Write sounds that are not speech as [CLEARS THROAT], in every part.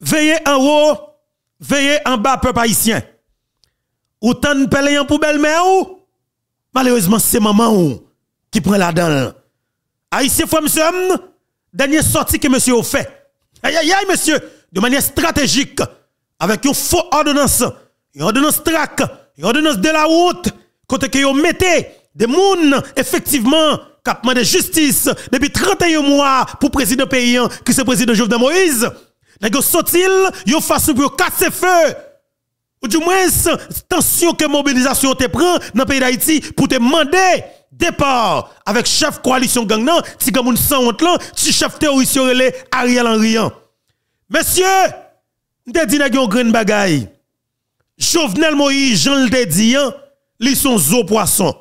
Veillez en haut, veillez en bas, peuple haïtien. Autant de pelle en poubelle, mais ou? Malheureusement, c'est maman ou qui prend la dalle. Haïtien, fois, monsieur, dernière sortie que monsieur a fait. Aïe, aïe, aïe, monsieur, de manière stratégique, avec une faux ordonnance, une ordonnance trac, une ordonnance de la route, côté que vous mettez des mounes, effectivement, qui de justice depuis 31 mois pour président paysan, qui se président Jovenel Moïse. Les gens sotil, ils font pour casser feu. Ou du moins, tension que mobilisation te prend dans le pays d'Haïti pour te demander départ avec chef coalition gang nan, ti gamoun sans honte la ti chef terroriste relé Ariel Henry. Monsieur, m'te dit n'a green bagay. Jovenel Moïse, Jean le dit, hein, li son zo poisson.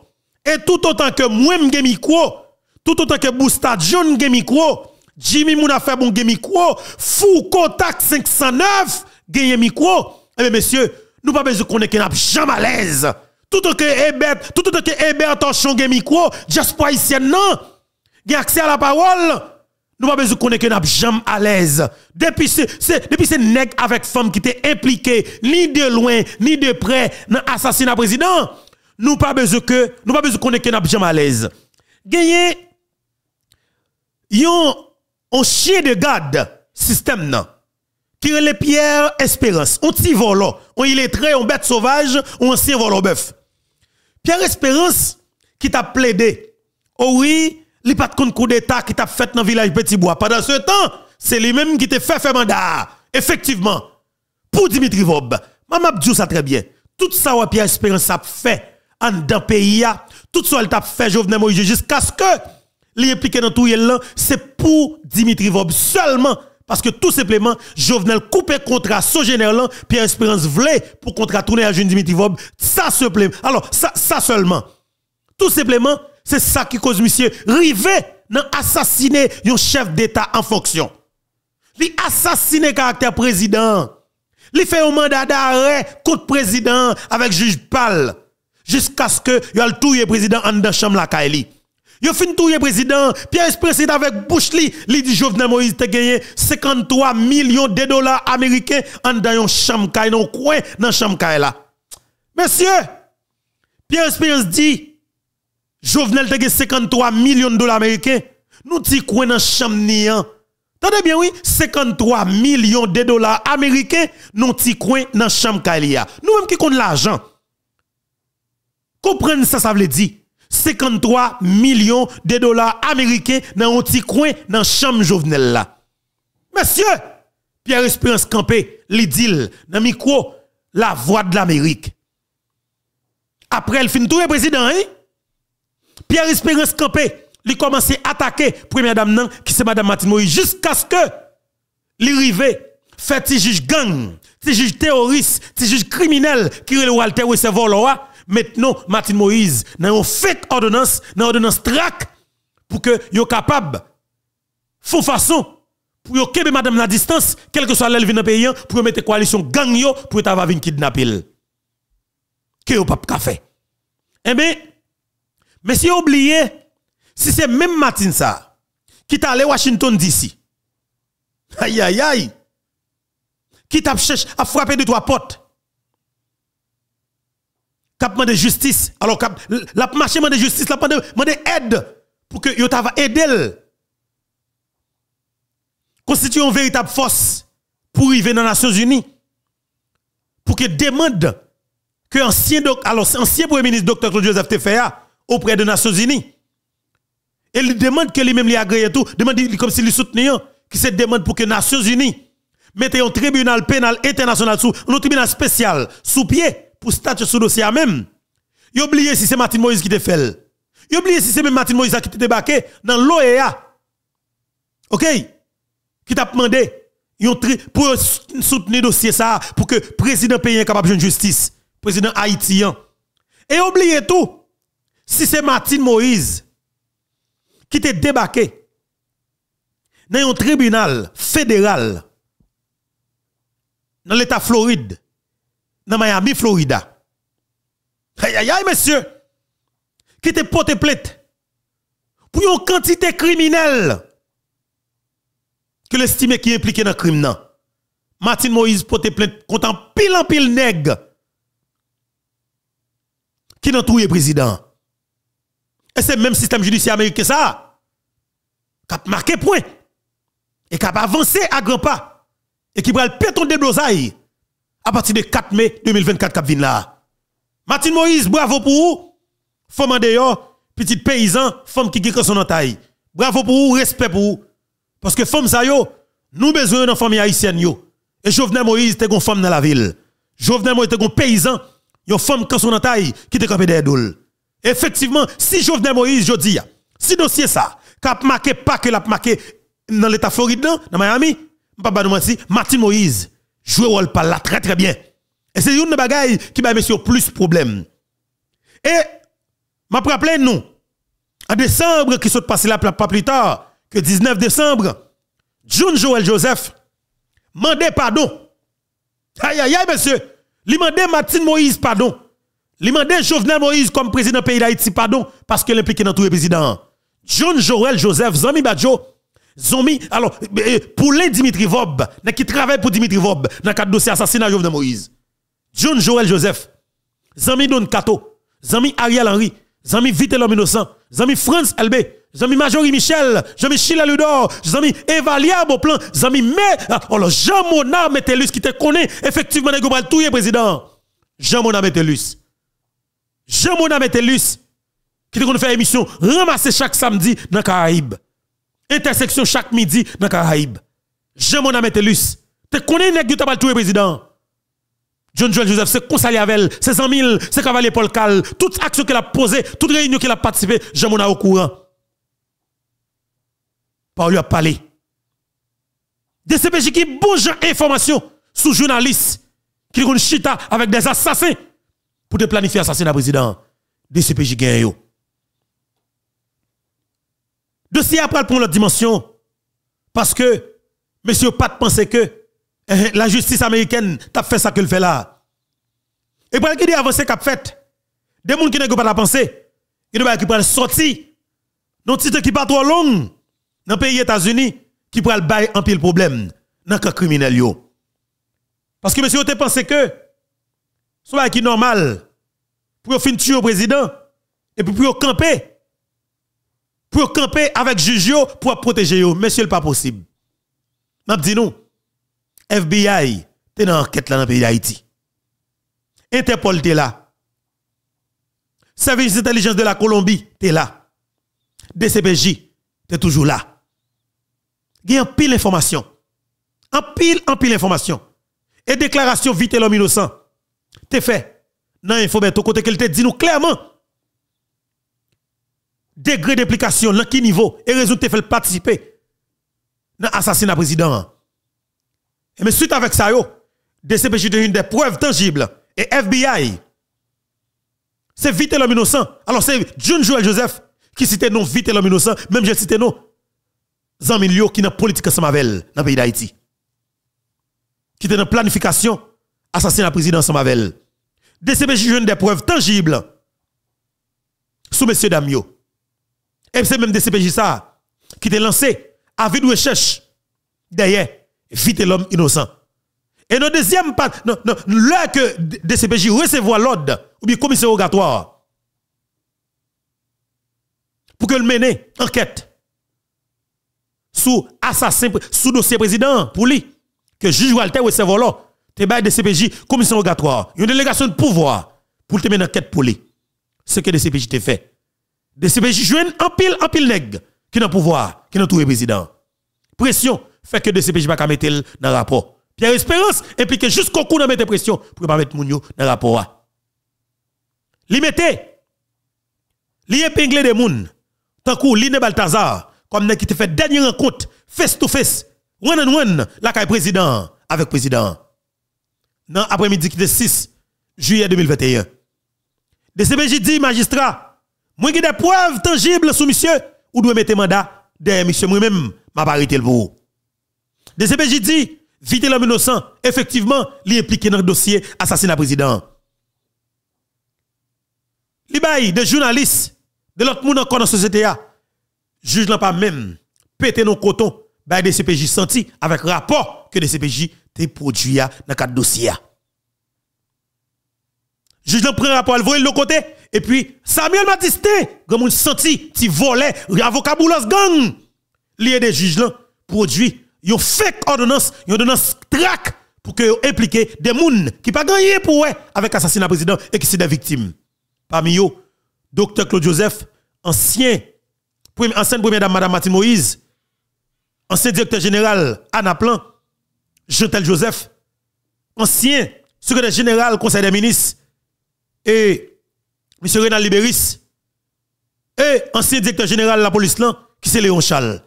Et tout autant que moi m'ge micro, tout autant que Boustad John m'ge micro, Jimmy Mouna fait bon micro, fou contact 509 gagne micro. Eh bien messieurs, nous pas besoin qu'on est qu'un jamais à l'aise. Tout ce que Hébert, tout en que Hébert Jasper gagne micro, j'espère ici, non, gagne accès à la parole. Nous pas besoin qu'on est qu'un jamais à l'aise. Depuis c'est depuis ce nèg avec femme qui était impliqué ni de loin ni de près dans l'assassinat président. Nous pas besoin que nous pas besoin qu'on est qu'un jamais à l'aise. ils yon un chien de garde système nan qui est Pierre Espérance, on petit volant, on oh. illettré, on bête sauvage, on ancien volant oh, bœuf. Pierre Espérance qui t'a plaidé. Oh oui, il pas de coup d'état qui t'a fait dans le village Petit Bois. Pendant ce temps, c'est lui-même qui t'a fait faire mandat. Effectivement, pour Dimitri Vob, maman dit ça très bien. Tout ça Pierre Espérance a fait en dans pays tout ça elle t'a fait Jovenel Moïse jusqu'à ce que li dans tout là, c'est pour Dimitri Vob seulement. Parce que tout simplement, Jovenel coupé contrat son général, Pierre Espérance voulait pour contrat tourner à jean Dimitri Vob, ça se plaît. Alors, ça, seulement. Tout simplement, c'est ça qui cause monsieur Rivet dans assassiner un chef d'État en fonction. L'assassiner caractère président. Li fait un mandat d'arrêt contre président avec juge Pal jusqu'à ce que y a le président en dans chambre la kayli. Yo fin touye président, Pierre Espresso avec Bouchli, li dit Jovenel Moïse te gagné 53 millions de dollars américains en dans yon chambre Nous coin dans chambre la. Monsieur, Pierre Espresso dit Jovenel te gagné 53 millions de dollars américains. Nous dit coin dans chambre hein? bien oui, 53 millions de dollars américains nous ti coin dans chambre Nous même qui compte l'argent. Comprenez ça ça veut dire 53 millions de dollars américains dans un petit coin dans la chambre Jovenel là. Monsieur, Pierre Espérance Campé, dit dans le micro, la voix de l'Amérique. Après, elle finit tout le hein, président, hein? Pierre Espérance Campé, il commence à attaquer première dame qui c'est madame Martine jusqu'à ce que l'arrivée fait juge gang, un juge terroriste, un juge criminel qui est le Walter Wessevoloa Maintenant, Martin Moïse, nous une fait ordonnance, dans une ordonnance track, pour que yo capable, faux façon, pour que madame la distance, quel que soit l'élève dans le pays, pour mettre coalition gang yo, pour avoir un kidnapper. Que yo pas café. Eh bien, mais si oubliez si c'est même Martin ça, qui t'a allé Washington DC, aïe aïe aïe, qui t'a cherché à frapper de trois portes, de justice. Alors, la marché de justice, la demande aide pour que Yotava va aider. Constitue une véritable force pour arriver dans les Nations Unies. Pour que demande que ancien, ancien premier ministre Dr. Joseph Tefea auprès des Nations Unies. Et il demande que lui-même lui et tout, demande comme s'il lui soutenait, hein, qui se demande pour que les Nations Unies mettent un tribunal pénal international sous, un tribunal spécial sous pied pour statuer sur dossier à même. Ils si c'est Martin Moïse qui te fait. Ils si c'est même Martin Moïse qui te débarqué dans l'OEA. OK Qui t'a demandé pour soutenir le dossier ça pour que le président pays e soit capable de justice, Le président haïtien. Et oubliez tout. Si c'est Martin Moïse qui te débarqué dans un tribunal fédéral dans l'état Floride dans Miami, Florida. Aïe, aïe, aïe, monsieur. Qui te porté plainte pour une quantité criminelle que l'estime qui est impliqué dans le crime. Martin Moïse pote plainte contre pile en pile nègre qui n'a trouvé président. Et c'est le même système judiciaire américain ça. Qui a marqué point. Et qui a avancé à grands pas. Et qui va le péton de blosaille à partir de 4 mai 2024 cap là. Martin Moïse, bravo pour vous. Femme en dehors, petit paysan, femme qui gère son entaille. Bravo pour vous, respect pour vous. Parce que femme ça yo, nous besoin d'une famille haïtienne yo. Et Jovenel Moïse, t'es une femme dans la ville. Jovenel Moïse, t'es un paysan, une femme qui son entaille, qui te comme des doules. Effectivement, si Jovenel Moïse, je dis, si dossier ça, cap marqué pas que l'a marqué dans l'état Floride, dans Miami, pas nous dire, Martin Moïse, jouer rôle par là très très bien. Et c'est une bagaille qui va sur plus problème. Et m'a rappelé nous en décembre qui s'est passé là pas plus tard que 19 décembre, John Joel Joseph mandé pardon. Aïe aïe aïe monsieur, il mandé Martin Moïse pardon. Il mandé Jovenel Moïse comme président pays d'Haïti pardon parce que l'implique dans tout le président. John Joel Joseph Zami Badjo Zombie, alors, eh, eh, les Dimitri Vob, qui travaille pour Dimitri Vob, dans le dossier assassinat de Moïse. John Joel Joseph, Zami Don Kato, Zami Ariel Henry, Zami Vite l'homme innocent, Zami France LB Zami Majorie Michel, Zami Chila Ludor, Zami Evalia Beauplan, Zami Me, ah, alors Jean Mona Metellus qui te connaît, effectivement, Negobal Touye, eh, président. Jean Mona Metellus. Jean Mona Metellus, qui te connaît faire émission, ramasser chaque samedi dans Caraïbes. Intersection chaque midi dans Caraïbes. Je mon ami Telus. Tu connais nèg qui t'a le président. John Joel Joseph, c'est conseiller avec c'est 100 000, c'est cavalier Paul Cal, toute action qu'il a posées, toute réunion qu'il a participé, je m'en au courant. Paul lui a parlé. CPJ qui bouge information sous journaliste qui ont chita avec des assassins pour te planifier assassinat président. des CPJ yo. Dossier après prendre l'autre dimension. Parce que, monsieur, pas de que eh, la justice américaine t'a fait ça qu'elle fait là. Et pour qui dit avancé qu'a fait, des gens qui n'ont pas la pensée, il ne pas qui sortir. titre qui pas trop long, dans le pays États-Unis, qui pourraient bail en pile problème dans le criminel. Parce que monsieur, vous pensait que, ce qui normal, pour finir tuer le président, et pour pour camper, pour camper avec Juju pour protéger eux. Monsieur, pas possible. M'a dit nous. FBI, t'es dans l'enquête là dans le pays d'Haïti. Interpol, t'es là. Service d'intelligence de la Colombie, t'es là. DCPJ, t'es toujours là. Il y a pile d'informations. En pile, en pile d'informations. Et déclaration vite l'homme innocent. T'es fait. Non, il faut côté qu'elle te dit nous clairement degré d'implication, dans quel niveau, et résultat fait participer dans l'assassinat président. Et mais suite avec ça, DCPJ de une des preuves tangibles et FBI. C'est vite l'homme innocent. Alors c'est John Joel Joseph qui cite non vite l'homme innocent, même j'ai cité non. Zamilio qui n'a politique ensemble avec dans le pays d'Haïti. Qui était dans planification assassinat président ensemble avec DCPJ donne des preuves tangibles sous M. Damio. Et c'est même DCPJ ça qui t'est lancé à vide recherche derrière vite l'homme innocent. Et le deuxième part, non, non, que DCPJ recevoir l'ordre, ou bien commission rogatoire, pour que le mène enquête sous assassin, sous dossier président, pour lui, que juge Walter recevoir l'ordre, te bail DCPJ, commission rogatoire, une délégation de pouvoir, pour te mener enquête pour lui. Ce que DCPJ te fait. DCPJ jouent en pile, en pile nègre qui n'a pouvoir, qui n'a tout président. Pression fait que DCPJ pas mettre dans le rapport. Pierre Espérance impliqué jusqu'au coup dans mettre pression pour pas mettre Mounio dans le rapport. Li mette. li épinglé de moun, tant que né Baltazar, comme qui te fait dernière rencontre, face to face, one on one, la kaye président, avec président. Dans après-midi qui le 6 juillet 2021. DCPJ dit magistrat, moi qui des preuves tangibles sous monsieur, ou doit mettre mandat de monsieur moi-même, m'a parité le pour. DCPJ dit vite l'homme innocent, effectivement, li impliqué dans le dossier assassinat président. Li bail des journalistes, de l'autre monde encore dans la société juge n'a pas même pété nos cotons par DCPJ senti avec rapport que DCPJ te produit hein, dans quatre dossiers. Juge prend pris rapport, il de le côté et puis, Samuel Matiste, comme on senti, ti volé, avocat boulos gang, lié des juges là, produit, yon fake ordonnance, une ordonnance track pour que vous implique des moun qui pas gagné pour eux avec assassinat président et qui sont des victimes. Parmi eux, docteur Claude Joseph, ancien, ancien premier dame Madame Martine Moïse, ancien directeur général Anna Plan, Jean-Tel Joseph, ancien secrétaire général Conseil des ministres et M. Renal Libéris, et ancien directeur général de la police, là, qui c'est Léon Chal.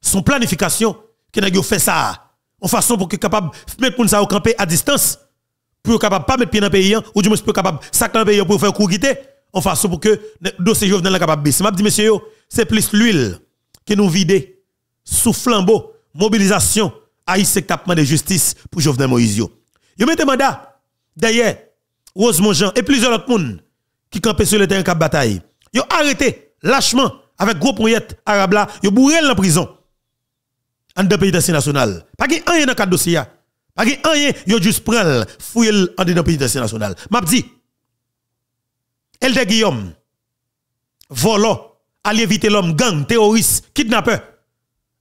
Son planification, qui n'a fait ça, en façon pour que capable mettre pour au camper à distance, pour capable pas mettre pied dans le pays, hein, ou du moins pour capable sac dans le pays pour faire de en façon pour que le dossier Jovenel capable baisser. M'a dis monsieur, c'est plus l'huile qui nous vide sous flambeau, mobilisation, haïssé tapement de justice pour Jovenel Moïse. Yo mettez mandat, d'ailleurs, Rosemont Jean et plusieurs autres monde qui campait sur le terrain de bataille. Yo arrêté lâchement avec gros poignets arabes là, yo bourré en prison. En de pays national. Pas qu'il rien dans cadre dossier. Pas qu'il rien, ont juste pris fouille en deux pays national. M'a dit Elde Guillaume volant, allié éviter l'homme gang, terroriste, kidnappeur,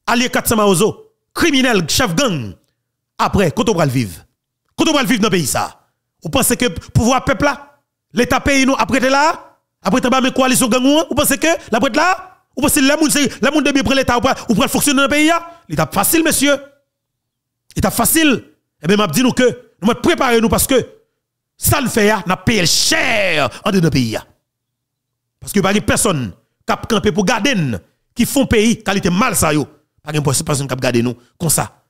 allié 400 maozo, criminel, chef gang. Après, quand on va le vivre. Quand on va le vivre dans le pays ça. Vous pensez que pouvoir peuple là L'État pays nous après là, après t'as mes coalition gang ou pensez que la prête là, ou pensez que monde le monde de prendre l'État ou pour fonctionner dans le pays hein? L'État facile monsieur. L'État facile. Et eh bien m'a dit nous que nous m'a préparer nous parce que ça le fait hein? n'a payé cher en notre pays hein? Parce que pas personne a campé pour garder qui font pays qualité mal ça yo. Pas personne a gardé nous comme ça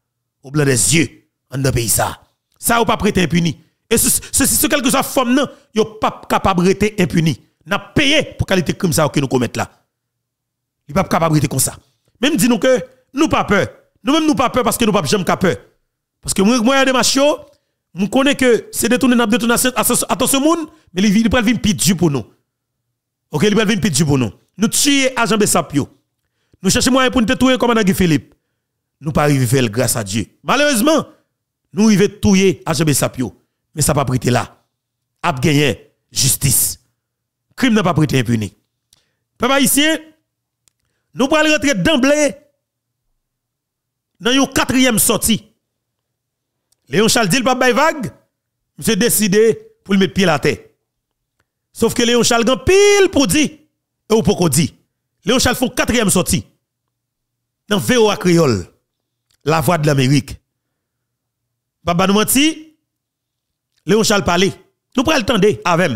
au blanc des yeux en de pays ça. Ça ou pas prêté impuni. Et ceci, ce, quelque chose femme non, yo pas capable rester impuni. N'a payé pour qualité crime ça que nous commettons là. Il pas capable rester comme ça. Même dis nous que nous pas peur. Nous même nous pas peur parce que nous pas jamais peur. Parce que moi moi de macho, nous connais que c'est détourné n'a détourner à ce monde, mais il vient pas venir pitié pour nous. OK, il pas venir pitié pour nous. Nous tuer agent Bessapio. Nous cherchons moyen pour nous tuer comme Guy Philippe. Nous pas arriver grâce à Dieu. Malheureusement, nous arrivons tuer agent Bessapio et ça n'a pas prêté là. A gagné justice. Crime n'a pas prêté impuni. Papa haïtien, nous pouvons rentrer d'emblée dans une quatrième sortie. Léon Charles dit le pape vague, suis décidé pour le mettre pied la terre. Sauf que Léon Charles a pile pour dire, et ou pour dire. Léon Charles font quatrième sortie. Dans VOA Créole, la voix de l'Amérique. Papa nous dit. Léon Charles parler. Nous prenons le temps avec.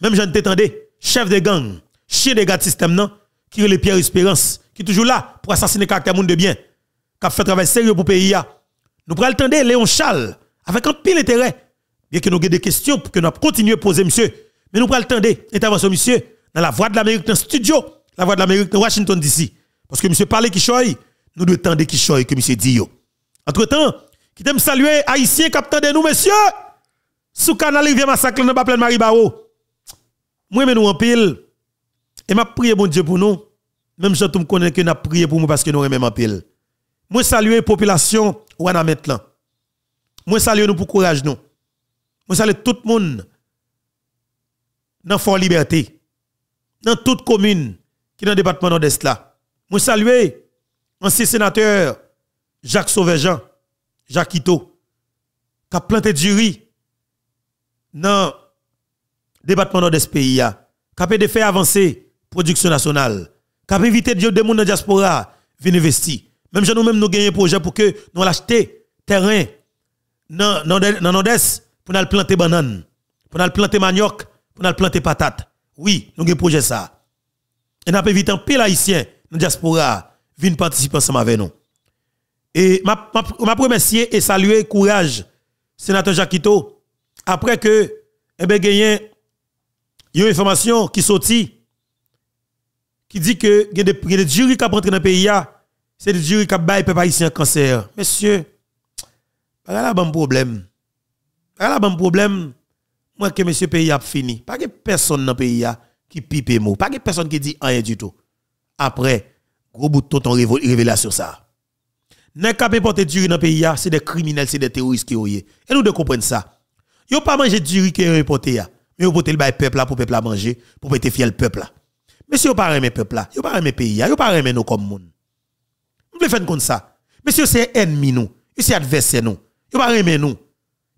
Même je ne chef de gang, chien de gars système, non, qui est le Pierre Espérance, qui est toujours là pour assassiner caractère monde de bien, qui a fait travail sérieux pour le pays. Nous prenons le temps Léon Charles, avec un pile intérêt. Bien que nous ayons des questions pour que nous continuions à poser, monsieur. Mais nous prenons le temps intervention, monsieur, dans la voix de l'Amérique, dans le studio, la voix de l'Amérique, dans Washington, DC. Parce que monsieur parler qui choye, nous devons tendre qui choye, que monsieur dit. Entre-temps, qui t'aime saluer, haïtien, capitaine de nous, monsieur. Sous canal rivière massacre dans pas Marie Baro, Moi mais nous en pile et m'a prié bon Dieu pour nous. Même je tout me connais que n'a prié pour nous parce que nous même en pile. Moi saluer population Wana maintenant. Moi salue nous pour courage nous. Moi salue tout le monde dans Fort Liberté. Dans toute commune qui est dans le département nord-est là. Moi salue ancien sénateur Jacques Sauvejean, Jacques Ito, qui a planté du riz dans le département nord ce pays, qui de faire avancer la production nationale, qui éviter de des gens dans la diaspora, venir investir. Même si nous avons nous un projet pour que nous achetions terrain dans nord-est pour nous planter bananes pour nous planter manioc, pour nous planter patate. Oui, nous avons un projet ça. Et nous avons évité un pile haïtien dans la diaspora, venir participer ensemble avec nous. Et je remercie et saluer courage sénateur Jacquito après que, eh ben, a une information qui sortit, qui dit que, il y a des jurys qui rentrent dans le pays, c'est des jurys qui ont baillé peuple haïtien cancer. monsieur pas bon problème. Pas bon problème. Moi, que monsieur pays a fini. Pas de personne dans le pays qui pipe mot. Pas de personne qui dit rien du tout. Après, gros bout de ton révélation ça. N'est qu'à porter jurys dans le pays, c'est des criminels, c'est des terroristes qui ont Et nous devons comprendre ça. Yo pas manger du riz qui est importé là. Mais yo porter le peuple là pour peuple à manger, pour être fiel le peuple là. Mais si yo pas aimer peuple là, yo pas aimer pays là, yo pas aimer nous comme moun. Vous voulez faire comme ça. Monsieur, c'est ennemi nous, c'est adversaire nous. Yo pas aimer nous.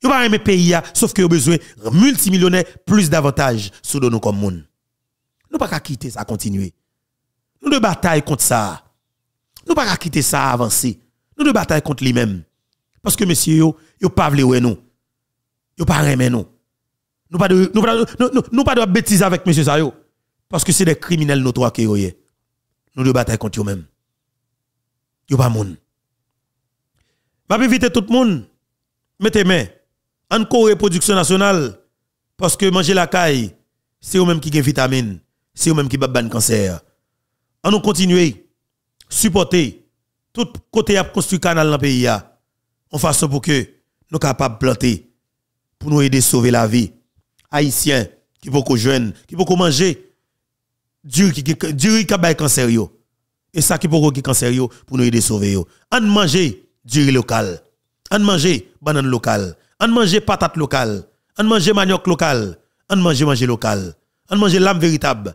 Yo pas aimer pays là, sauf que avez besoin multimillionnaire plus d'avantages sous nous comme moun. Nous pas qu'à quitter ça continuer. Nous de bataille contre ça. Nous pas qu'à quitter ça avancer. Nous de bataille contre lui-même. Parce que monsieur yo, yo pas voulu nous. Yo pas mais nous. Nous pas nous pas nous, pas de bêtises avec M. Sayo parce que c'est des criminels nos trois qui Nous de bataille contre eux même. Yo pas moun. M'a invité tout le monde mettez main en Corée production nationale parce que manger la caille c'est eux même qui des vitamines, c'est eux même qui bat cancer. On nous continuer supporter tout côté à construire canal dans le pays en façon pour que nous capables de planter pour nous aider à sauver la vie. Haïtiens qui beaucoup jeunes, qui beaucoup manger, dur qui dur qui est cancer Et ça qui beaucoup qui cancer pour nous aider à sauver yo. On manger dur local. On manger banane local. On manger patate locale. On manger manioc local. On manger manger local. On manger l'âme véritable.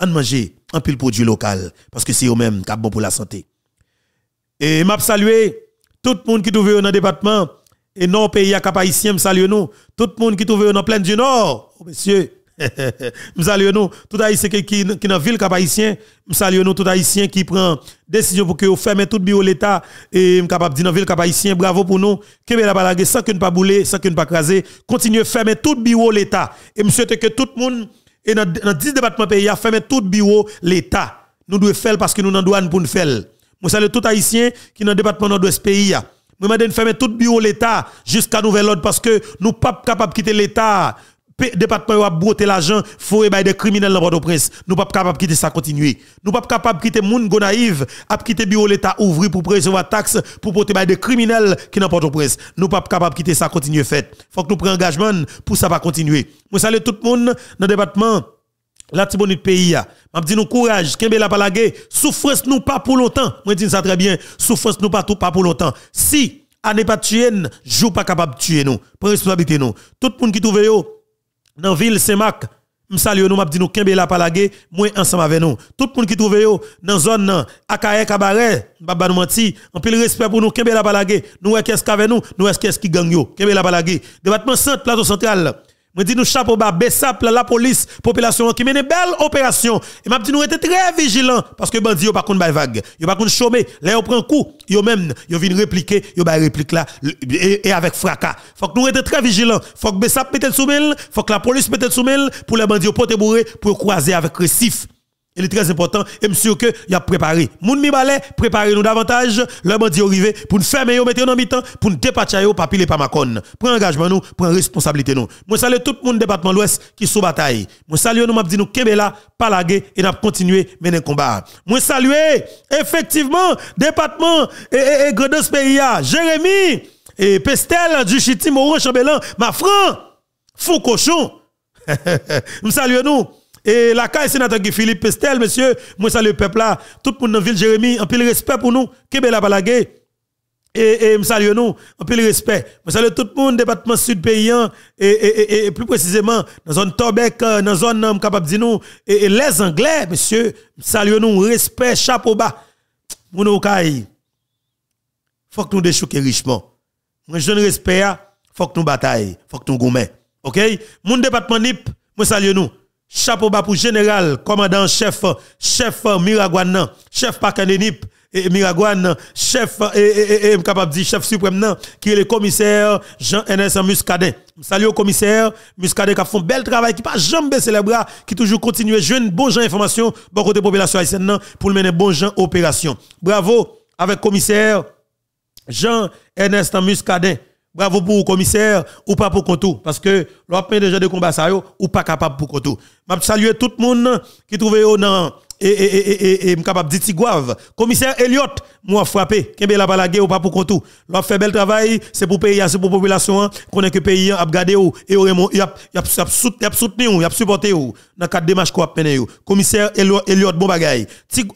On manger un pile produit local parce que c'est eux même qui bon pour la santé. Et m'a saluer tout le monde qui trouve dans le département et non pays à Cap-Haïtien, salue nous. Tout le monde qui trouve dans plaine du Nord, oh, monsieur, [LAUGHS] salue nous. Tout haïtien qui qui dans la ville Cap-Haïtien, salue nous. Tout haïtien qui prend décision pour que vous fermez tout bureau l'État et capable dire dans la ville Cap-Haïtien, bravo pour nous. Que ben la balague sans que ne pas bouler, sans que ne pas craser, continuez fermer tout bureau l'État. Et monsieur, que tout le monde, et dans, 10 départements pays, fermer tout bureau l'État. Nous devons faire parce que nous avons douane pour nous faire. Je salue tout haïtien qui est dans le département de ce pays. Nous demandons fermer tout bureau de l'État jusqu'à nouvel ordre parce que nous ne pas capables de quitter l'État. Département a broté l'argent, pour par des criminels dans Port-au-Prince. Nous pas capables de quitter ça continuer. Nous pas capables de quitter monde go naïve, à quitter bureau l'État ouvri pour des taxe pour porter par des criminels qui n'ont pas de prince Nous pas capables de quitter ça continuer fait. Faut que nous prenions engagement pour ça va continuer. Moi salut tout le monde dans le département la tibonite pays m'a dit nous courage kembe la palage souffrance nous pas pour longtemps moi dis ça très bien souffrance nous pas tout pas pour longtemps si n'est pas tuer jou pas capable de tuer nous prends responsabilité nous tout monde qui trouve yo dans ville Saint-Marc m'salue nous m'a dit nous kembe la palage moi ensemble avec nous tout monde qui trouve yo dans zone nan akaye cabaret pas nous menti en pile respect pour nous kembe la palage nous est qu'est-ce qu'avec nous nous est qu'est-ce qui gang yo kembe la palage département centre plateau central je dis nous chapeau bas, Bessap, la police, population qui mène une belle opération. Et m'a dit nous était très vigilants parce que bandits yo pas contre bay vague, yo pas contre chômer, là on prend coup, yo même yo viennent répliquer, yo bay réplique là et, et, avec fracas. Faut que nous étions très vigilants, faut que Bessap mette sous faut que la police mette sous pour les bandits porter bourré pour croiser avec récif. Il est très important et Monsieur que y a préparé. Moun mi balai, préparez-nous davantage. Le bandit arrivé pour nous fermer, nous mettre dans mi-temps, pour nous dépatcher, pas et pas macon. Prends engagement nous, responsabilité nous. Moi salue tout le monde département l'Ouest qui sous bataille. Moi salue nous m'a dit nous Kebela, pas et nous continué mener le combat. Moi salue effectivement département et, et, et ah, Jérémy et Pestel du Chiti Moron Chambellan, ma fou cochon. [LAUGHS] Moi salue nous et la caille sénateur Philippe Pestel, monsieur, moi salue le peuple là, tout le monde dans la ville Jérémy, un peu de respect pour nous, Québec la balague. Et, et salue nous, un peu de respect. Je salue tout le monde, département sud paysan et, et, et, plus précisément, dans la zone Tobek, euh, dans la zone, euh, capable de nous, et, les Anglais, monsieur, salue nous, respect, chapeau bas. mon au Il Faut que nous déchouquions richement. Moi, je respect, faut que nous il faut que nous gommions OK? Mon département NIP, moi salue nous chapeau bas pour général, commandant chef, chef euh, Miragwan, chef Pakanenip, et Miragouane, chef, euh, et, et, chef suprême, qui est le commissaire Jean-Ernest Muscadet. Salut au commissaire Muscadet qui a fait un bel travail, qui pas jamais baissé les bras, qui toujours continue à jouer bon bonne information, bon côté population haïtienne, pour mener bon gens opération. Bravo avec commissaire Jean-Ernest Muscadet. Bravo pour le commissaire ou pas pour Konto. Parce que déjà des combats de combat, ça ou pas capable pour Konto. Je salue tout le monde qui trouve dans et et et et capable de Tigouave. Commissaire Elliot, moi frappé, Kembe la guerre ou pas pour Konto. L'on fait bel travail, c'est pour pays, c'est pour population, qu'on hein. est que pays hein, a gardé ou et ou y a y a soutenu ou y a supporté ou dans quatre de qu'on a mené Commissaire Elliot bon bagay.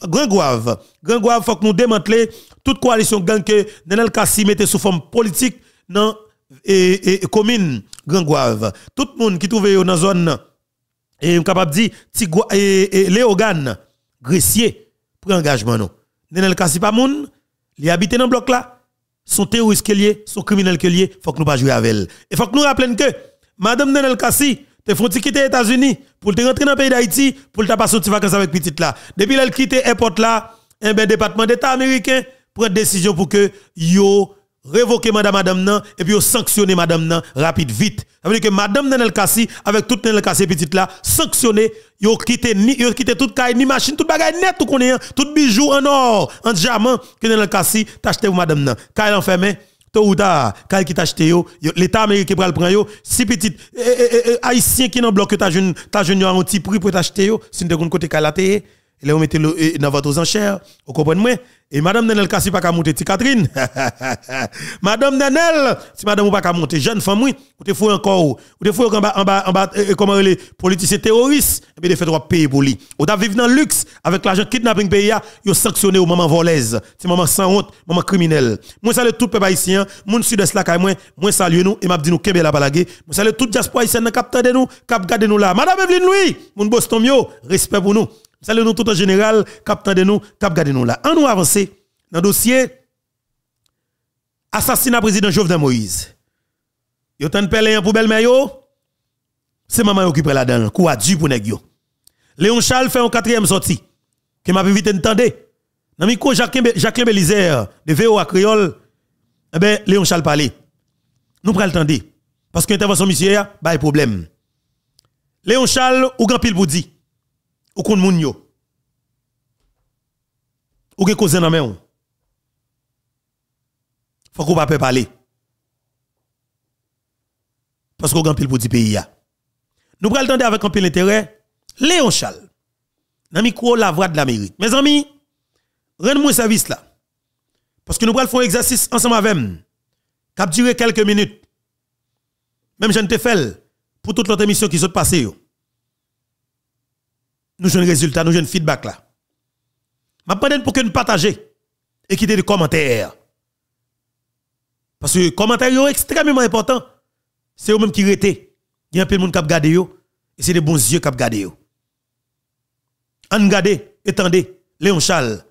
Grand Gouave, Grand faut que nous démanteler toute coalition gang que Nenel Kassi sous forme politique dans et, e, e, commune Grand Guave. Tout le monde qui trouve dans la zone, est capable de dire, et, Léogan, Gressier, prend engagement non. Nenel de monde Il habite dans bloc là, sont terroriste qu'il lié, son criminel qu'il lié, faut que nous pas jouer avec elle. Et faut que nous rappelions que, Madame Nenel Kassi, te font quitter les États-Unis pour te rentrer dans le pays d'Haïti, pour te passer de vacances avec petite là. Depuis qu'elle quitte l'aéroport là, un ben, département d'État américain prend décision pour que yo révoquer madame madame nan et puis sanctionner madame nan rapide vite ça veut dire que madame nan Kassi avec toute les Kassi petite là sanctionner yo quitté ni yo quitté toute caille ni machine toute bagage net tout connaît hein. tout bijou en or en diamant que nan Kassi t'acheter pour madame nan caille enfermé tout ou tard caille qui t'acheter yo, l'état américain pral prendre yo si petite eh, eh, eh, haïtien qui n'en bloc que ta jeune ta jeune un petit prix pour t'acheter yo si tu de côté caille et là, on mettait le dans aux enchères. Vous comprenez moi? Et Madame Nenel Kassi pas qu'à monter, Catherine. [LAUGHS] Madame Danel, si Madame ou pas qu'à monter, jeune femme, oui, ou te fou encore, ou te fou en bas, en bas, en bas, euh, euh, comment les politiciens terroristes, et eh bien, de fait droit payer pour lui. Vous t'as vivre dans le luxe, avec l'argent kidnapping pays, yo ah, sanctionné ou maman Volaise, c'est maman sans honte, maman criminelle. Moi, salut tout peuple haïtien, mon sud-est là, moi, moi, salue nous, et m'a dit nous, Kébé la balagé. Moi, salut tout diaspora haïtien, de nous, cap garde nous là. Madame Evelyne Louis, mon Boston, yo, respect pour nous. Salut nous tout en général, cap de nous, cap garder nous là. En nous avancer dans le dossier assassinat président Jovenel Moïse. Yo t'en pelle en poubelle mais yo c'est maman qui prend la dedans Quoi du pour nèg yo. Léon Charles fait un quatrième sortie qui m'a vite entendre. Dans micro Jacques Jacques Belizer euh, de à Creole eh ben Léon Charles parler. Nous prenons le temps parce que l'intervention monsieur bah, a problème. Léon Charles ou grand pile vous dit ou qu'on moun yo. Ou cousin cause nan men ou. Faut qu'on pas parler. Parce qu'on grand pile pour de pays Nous prenons le avec un peu d'intérêt Léon Charles. Dans micro la voix de l'Amérique. Mes amis, rendez-moi service là. Parce que nous prenons faire un exercice ensemble avec a duré quelques minutes. Même je ne te fais pour toute l'autre émission qui s'est passée nous jouons résultat, nous jouons feedback là. Ma pendant pour que nous partager et qu'il ait des commentaires. Parce que les commentaires sont extrêmement importants. C'est eux-mêmes qui rétaient Il y a un peu de monde qui a regardé. et c'est des bons yeux qui ont regardé. On regarde, étendez, Léon Charles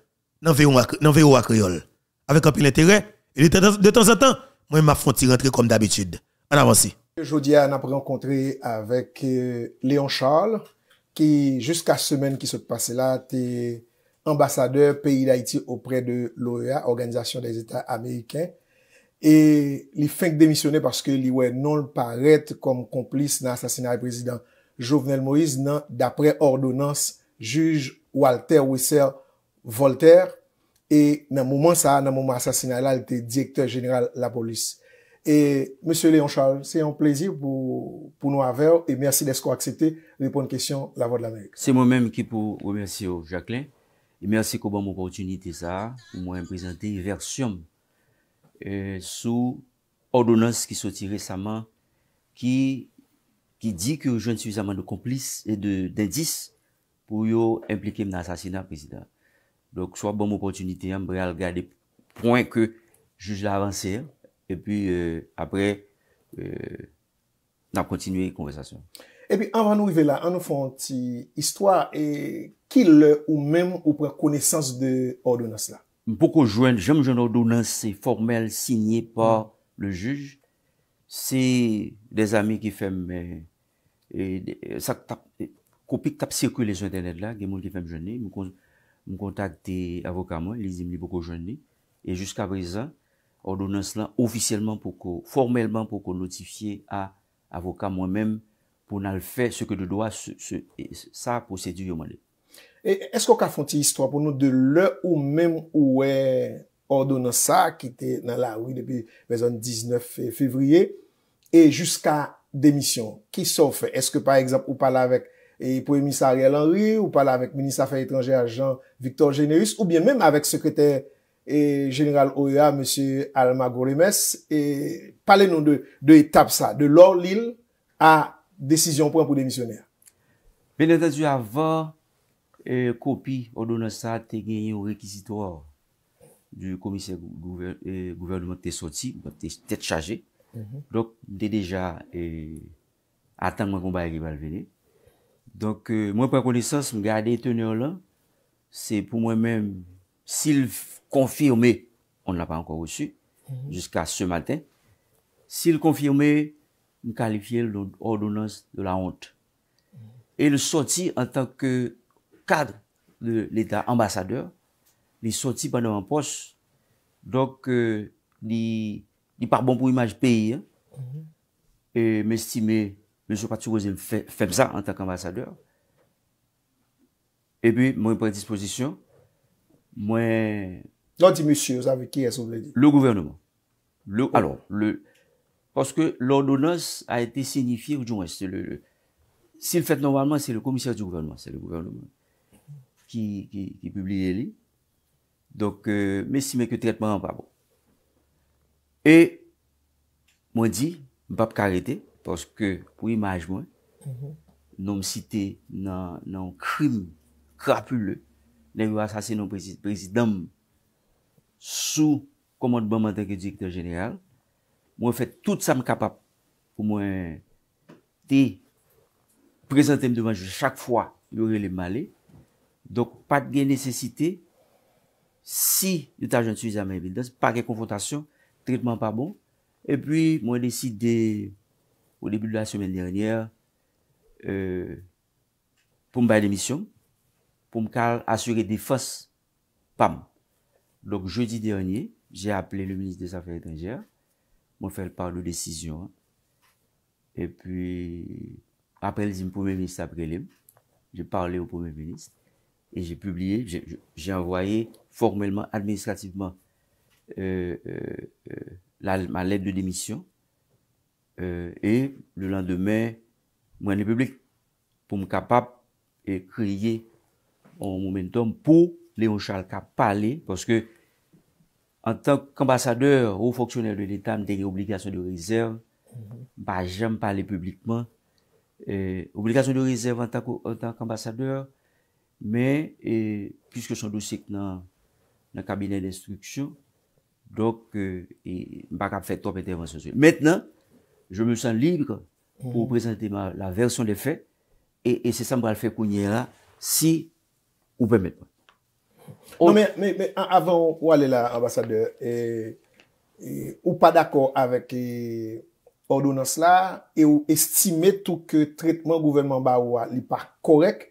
dans VO à Créole. Avec un peu d'intérêt. Et de temps en temps, moi, je m'affronte rentrer comme d'habitude. En avance. Aujourd'hui, on a rencontré avec euh, Léon Charles. ki jiska semen ki sot pase la te ambasadeur peyi la iti opre de l'OEA, Organizasyon des Etats Amerikens, e li feng demisyone paske li wè non l'paret kom komplis nan asasinari prezident Jovenel Moïse, nan dapre ordonans juj Walter Wiesel Voltaire, e nan mouman sa nan mouman asasinari la li te direktor general la polis. Et M. Léon Charles, c'est un plaisir pour nous avoir et merci de ce qu'on accepte, répondre question la voix de l'Amérique. C'est moi-même qui pour remercier au Jacqueline et merci qu'on bon m'opportunité ça, pour moi y présenter version euh, sous ordonnance qui s'est tirée récemment, qui dit qu'il y a eu je ne suis pas de complice et d'indice pour y impliquer mon assassinat, président. Donc, soit bon m'opportunité y a un breal gardé, point que juge l'avancée, e pi euh, apre euh, nan kontinuye konvesasyon. E pi an van nou i ve la, an nou fante istwa, e kil ou men ou prek konesans de ordounas la? Mpoko jwen, jen m jen ordounas, se formel sinye pa mm. le juj, se de zami ki fem e sa kopi tap sirkule le zon tenet la, gen mou ki fem jen ne, m kontakte avokaman, li zem li mpoko jen ne, e jusqu'a brisan ordonan slan ofisyeleman pou kon, formelman pou kon notifiye a avokat mwen men, pou nan l fè, seke de doa sa posèdi yon manè. Esko ka fonti histwa pou nou de lè ou men ou wè ordonan sa ki te nan la ou yon depi bezan 19 fevriye e jiska demisyon ki so fè? Eske par exemple ou pala vek e pou emisari al-Anri, ou pala vek menisa fè etranje a Jean-Victor Généus, ou bien menm avèk sekreter E Gen. Oya, M. Alma Gorimes e Parle nou de etap sa De l'or l'il A desisyon pou un pou demisyonner Benetatou avan e, Kopi odon sa Te genye ou rekizito Du komise Gouvernement te soti Te chaje mhm. De deja Atan mwen kon baye Mwen prekonesans mwen gade tenyon la Se pou mwen men Sil konfirme, on la pa anko wosye, mhm. jiska se maten, sil konfirme, kalifye l'ordonans de la honte. E le soti an tanke kadre l'Etat ambasadeur, li soti ban nan m'an pos, dok euh, li parbon pou imaj peyi, mhm. e m'estime, mèjou pati wosye m'fèm sa an tanke ambasadeur, e bi mwen pre-disposisyon, Mwen... Non di monsye, ou sa ve ki yè sou vle di? Le gouvernement. Oh. Alors, le... Paske l'ononos a ete signifi ou jounes. Euh, si l'fèt normalman, se lè komisyèr di gouvernement. Se lè gouvernement. Ki publi lè li. Donk, mè si mè ke tretman an pa bon. E, mwen di, mbap karete. Paske pou imaj mwen, non msite nan krim krapulel. nan yon asasinon prezidam sou komod banmante krediktor jeneral, mwen fet tout sa m kapap pou mwen te prezante m devanjou chak fwa yon relem male, dok pat gen nesesite si yon tajan tsuizan mwen vildan, pa ke konfotasyon, tritman pa bon, e pwi mwen deside ou debil la semen deranye euh, pou m bay demisyon, pour me assurer défense. Pam. Donc jeudi dernier, j'ai appelé le ministre des Affaires étrangères, m'a fait part de décision. Hein. Et puis, après le premier ministre, après j'ai parlé au premier ministre et j'ai publié, j'ai envoyé formellement, administrativement, euh, euh, euh, ma lettre de démission. et le lendemain, moi, public pour me capable et créer pou Léon Charles ka pale, pwoske an tan k ambasadeur ou foksyonel de l'Etat mtege obligasyon de rezerv ba jem pale publikman obligasyon de rezerv an tan k ambasadeur me pwiske son dou sik nan kabine d'instruksyon dok, mpa ka fè top etervansyon. Mètnen je me mm-hmm. euh, san euh, libre pou mm-hmm. prezente la versyon de fè e se san bral fè kounye la si Ou pè mèt mè. Non mè, mè, mè, mè, avan ou alè la, ambassadeur, ou pa d'akor avèk ordounos la, ou estime tout ke trètman gouvernement ba ou alè pa korek,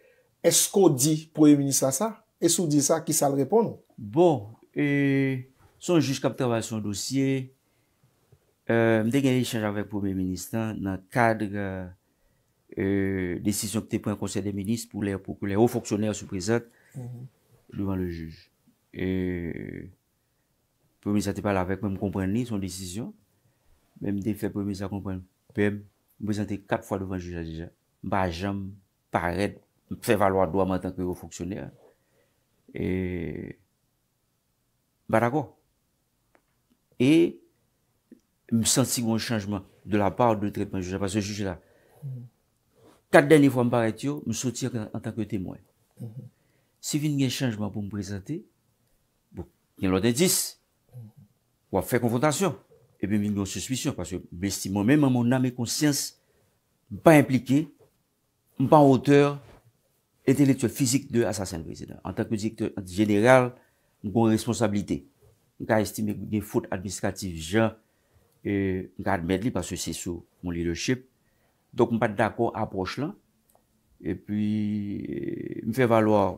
eskou di Premier Ministre la sa? Eskou di sa ki sa l'repon nou? Bon, e, son juj kaptèvè son dosye, euh, mdè gen yé yé chanj avèk Premier Ministre la, nan kadre, e, desisyon ki te pren konsèdè Ministre pou lè, pou lè ou foksyonè a sou prezèk, Louvan mm-hmm. le juj E Pou mè satè pala vek mè mè kompren ni son disisyon Mè mè defè pwè mè sa kompren Pè mè mè satè kat fwa Louvan juj a dijan Mba jam parèd mè fè valwa doa Mè an tanke ou foksyonè E Mba dako E Mè sensi mwen chanjman De la par de trepan juj a Pase juj la Kat denye fwa mè parèd yo Mè sotir an tanke temoy Mè si vin gen chanjman pou m prezante, pou bon, gen lote 10, wap fè konfrontasyon, epi min yon suspisyon, parce mwen estime, mwen mè mè mè mè mè konsyans, mwen pa implike, mwen pa an oteur, etenetwe fizik de asasen prezident, an tanke direktor general, mwen kon responsabilite, mwen ka estime gen fout administratif jan, mwen ka admèd li, parce se sou moun liroship, dok mwen pat dako aproch lan, epi mwen fè valoar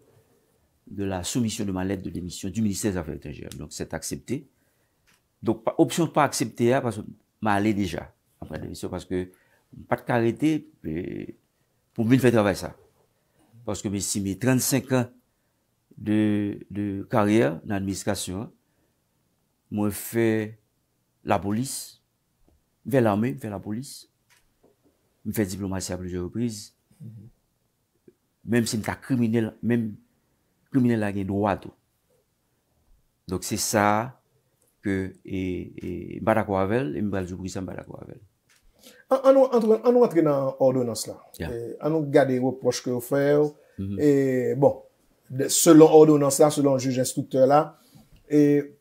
de la soumission de ma lettre de démission du ministère des Affaires étrangères. Donc, c'est accepté. Donc, option pas acceptée, hein, parce que allé déjà après la démission, parce que pas de carité pour mieux faire travailler ça. Parce que si mes 35 ans de, de carrière dans l'administration, moi fait la police, vers l'armée, vers la police, me fait diplomatie à plusieurs reprises. Mm-hmm. Même si je suis criminel, même ploumine la gen wato. Dok se sa, ke e, e, barak wawel, e mbaljou kouisan barak wawel. Anou atre nan ordonans la. Anou gade wop woske wofè wou. Bon, selon ordonans la, selon juj instructor la,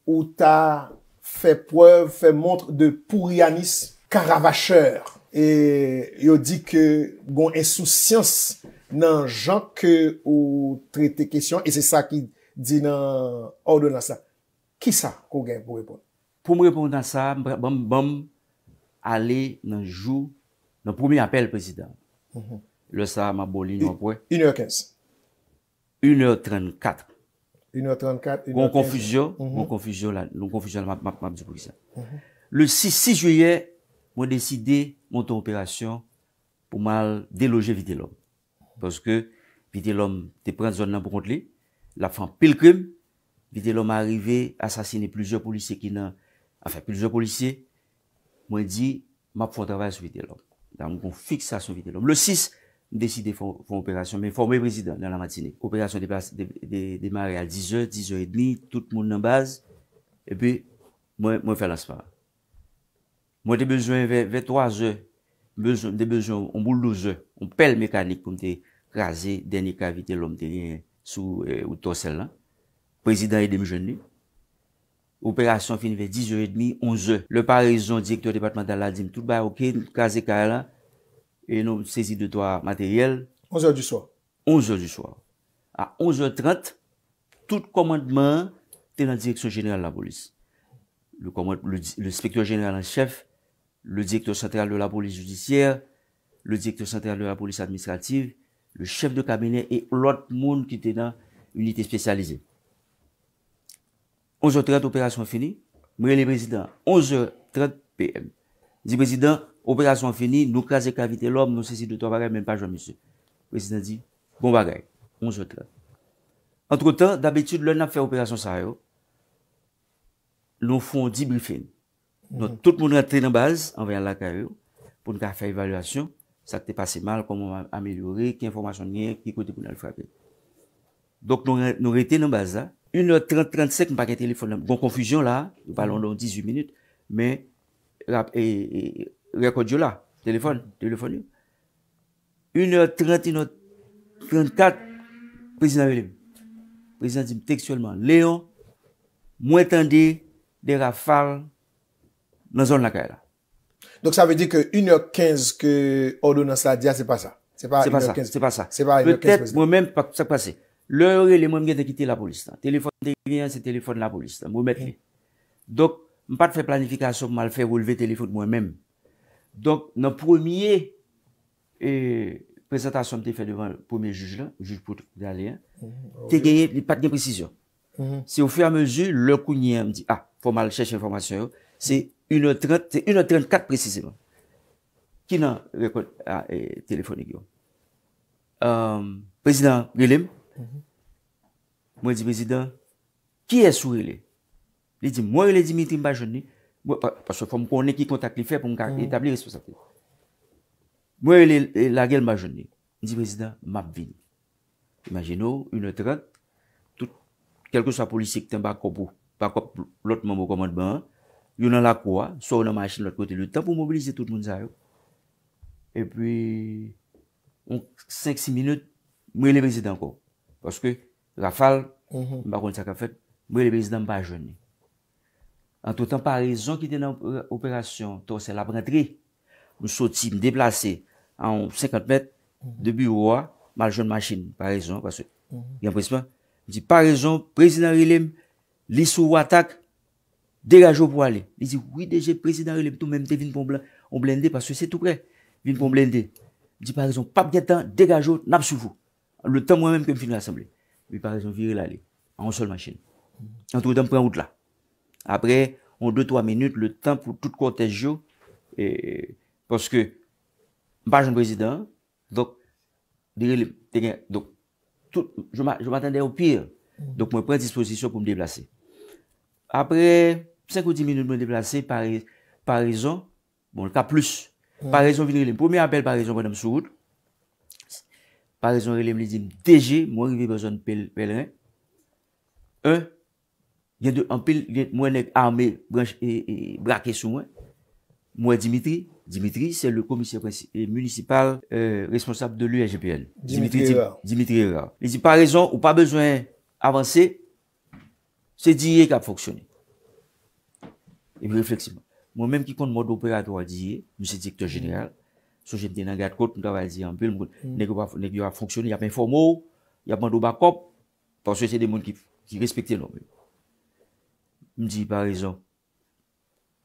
ou ta fe preu, fe montre de pourianis karavacheur. E yo di ke gon esou syans e nan jank ou trete kesyon, e se sa ki di nan orde nan sa. Ki sa kou gen pou repon? Pou mwen repon nan sa, mbom, mbom, ale nan jou, nan pwomi apel prezident. Mhm. Le sa maboli nou apwe. 1h15? 1h34. 1h34, 1h15. Gon konfujyo, lon konfujyo nan map map mabdi pou kisa. Mhm. Le 6 juye, mwen deside moun ton operasyon pou mal deloje vide lom. poske vide l'om te pren zon nan bront li, la pfan pil krim, vide l'om a arrive, asasine plouze polisye ki nan, afen plouze polisye, mwen di, map fwan travay sou vide l'om, dan mwen kon fik sa sou vide l'om. Le 6, mwen deside fwan operasyon, mwen fwan mwen prezident nan la matine, operasyon de marre al 10 oe, 10 oe et ni, tout moun nan baz, epi, mwen fwen lanspar. Mwen te bejwen ve 3 oe, de bejwen moun moun 2 oe, mwen pel mekanik, mwen te, kaze deni kavite lom tenye sou euh, ou tosel la. Prezident edem jenni. Operasyon finve 10 ore et demi, 11 ore. Le paraison direktor departemental la, dim tout ba ok, kaze kare la, e nou sezi de toa materyel. 11 ore du soa. 11 ore du soa. A 11 ore 30, tout komandman tenan direksyon jeneral la polis. Le spektor jeneral en chef, le direktor sentral de la polis judisyer, le direktor sentral de la polis administrativ, Le chef de cabinet et l'autre monde qui était dans l'unité spécialisée. 11h30, opération finie. Mouye le président, 11h30 pm. Di président, opération finie, nou kaze kavite l'homme, nou se si de toi bagay, men pa jouan monsieur. Le président di, bon bagay, 11h30. Entre temps, d'habitude, l'un n'a fait opération sérieux. Nou fons 10 briefings. Nou mm-hmm. tout le monde a trai dans base, en voyant la carrière, pou nou kaze faire évaluation. sa te pase mal, kon mwen ameliori, ki informasyon nye, ki kote pou nan l frapi. Dok nou rete nan baza, 1.30, 35, mwen pa ke telefon nan, gon konfujyon la, valon don 18 minute, men, rekodi yo la, telefon, telefon yon. 1.30, 34, prezident yon, prezident yon, teksyonman, Leon, mwen tendi, de rafal, nan zon lakay la. Donk sa ve di ke 1.15 ke ordo nan sa di a, se pa sa. Se pa sa, se pa sa. Pe tèt mwen men, pa kou sa kwa se. Le ore, le mwen men gen te kite la polis. Telefon te gen, se telefon la polis. Donk, mwen pat fè planifikasyon mwen mwen mwen mèm. Donk, nan premier euh, presentasyon mwen te fè devan premier juj la, juj pout gale, te gen, pat gen presisyon. Si ou fè a mezu, lè kou nye mwen di, ah, pou mwen chèche informasyon yo, se 1h30, c'est 1h34 précisément. Kina rekon, ah, euh, mm-hmm. mm-hmm. a, e, telefonik yo. E, prezident, relèm, mwen di prezident, ki esou relè? Lè di, mwen relè Dimitri mba jenni, mwen, paswa fòm konè ki kontak li fè, pou mwen kak etabli responsabou. Mwen relè, lage l mba jenni, di prezident, map vin. Imaginò, 1h30, tout, kelke sa polisik ten bakop ou, bakop lotman mbo komand bè an, yon nan lakwa, sor nan machin lakwote li, tan pou mobilize tout moun zayou. E pwi, 5-6 minute, mwen le prezidanko, paske, rafal, mwen le prezidanko pa jwenni. Antotan pa rezon ki te nan operasyon, ton se la brendri, mwen soti, mwen deplase, an 50 met, debi wwa, mal jwenni machin, pa rezon, paske, yon presman, di pa rezon, prezidanko li, li sou wata k, dégage pour aller. Il dit, oui, déjà, président, il est tout même, pour on blindé parce que c'est tout près. Vin pour blindé. Il dit, par exemple, pas de temps, dégagez n'a sur vous. Le temps moi-même que je finis l'assemblée. Mais par exemple, virer l'aller. En seule machine. tout temps, prend route là. Après, en deux, trois minutes, le temps pour tout cortège, et, parce que, pas un président, donc, donc, tout, je m'attendais au pire. Donc, je prends disposition pour me déplacer. Après, 5 ou 10 minout mwen deplase pa rezon, bon, ka plus, pa rezon vin relèm. Promi apel pa rezon, mwen am sou gout. Pa rezon relèm li di, DG, mwen rivi bezon pelren. 1, gen de ampil, gen mwen ek arme brake sou mwen. Mwen Dimitri, Dimitri, se le komisyen euh, municipal euh, responsable de l'UGPL. Dimitri Erar. Li di, pa rezon, ou pa bezon avanse, se di ye kap foksyone. Mwen menm ki kont mod operato al diye, mwen se dikto jeneral, sou jemte nan gade kote, mwen kava al diye anpil, negyo a fonksyon, yap informou, yap mandou bakop, tan sou yese de moun ki respekte lom. Mwen diye parizan,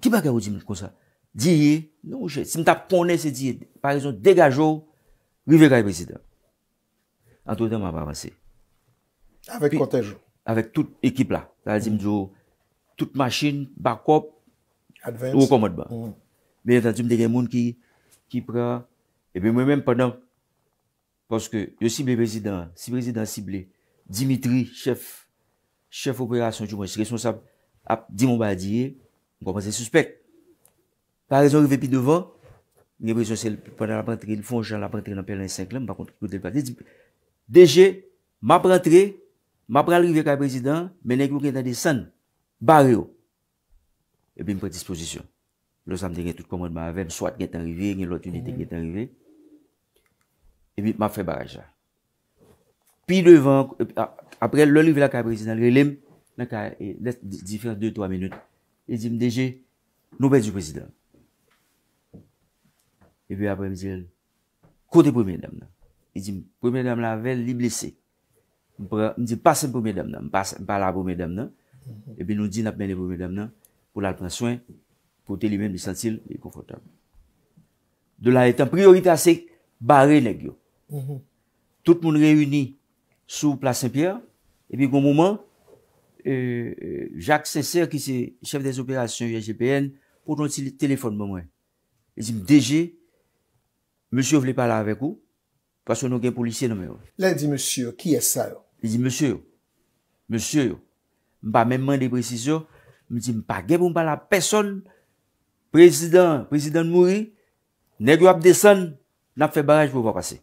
ki baka wou diye mwen konsa? Diyye, non, mwen wou che, si mta pwone se diye, parizan, degajo, grive kwa yi prezident. Antwote mwen apavase. Avèk kotej? Avèk tout ekip la. Oh, tout machin, bakop, Ou komot ba. Mm. Ben yon tatoum de gen moun ki pra. E ben mwen menm panan poske yo si be prezidant, si prezidant sible, Dimitri, chef operasyon di moun ba diye, mwen pa se suspek. Parèzon rive pi devan, mwen prezidant selle panan la prezidant, il fon jan la prezidant nan pe lan yon senk la, mwen pa kontre koute le prezidant. Deje, ma prezidant, ma prezidant, mwen ek mwen kwen ta de san, barè yo. Epi mpredisposisyon. Lo samden gen tout komodman avem, swat gen ten rive, gen lot uniten gen ten rive. Epi m ap fè barajan. Pi devan, apre loli ve la kaya prezident, relem, lè di fèr 2-3 minut, e di m deje, nou bè di prezident. Epi apre m dire, kote pou mèdèm nan. E di m, pou mèdèm la ve li blese. M di pasen pou mèdèm nan, m pala pou mèdèm nan, epi nou di nap mèdèm pou mèdèm nan, pou la praswen, pou te li men me sentil me konfotab. De la etan priorita se, bare ne gyo. Mm-hmm. Tout moun reuni sou Plas Saint-Pierre, epi kon mouman, Jacques Saint-Serre ki se chef des operasyon yon GPN, poton ti le telefon moun mwen. E zim DG, monsye vle pala avek ou, paswa nou gen polisye nan mwen. Le di monsye, ki e sa yo? E zim monsye yo, monsye yo, mba menman de presisyon, Mwen di mpa ge pou mpa la peson, prezident, prezident mwiri, nek wap desan, nap fe baraj pou wap pase.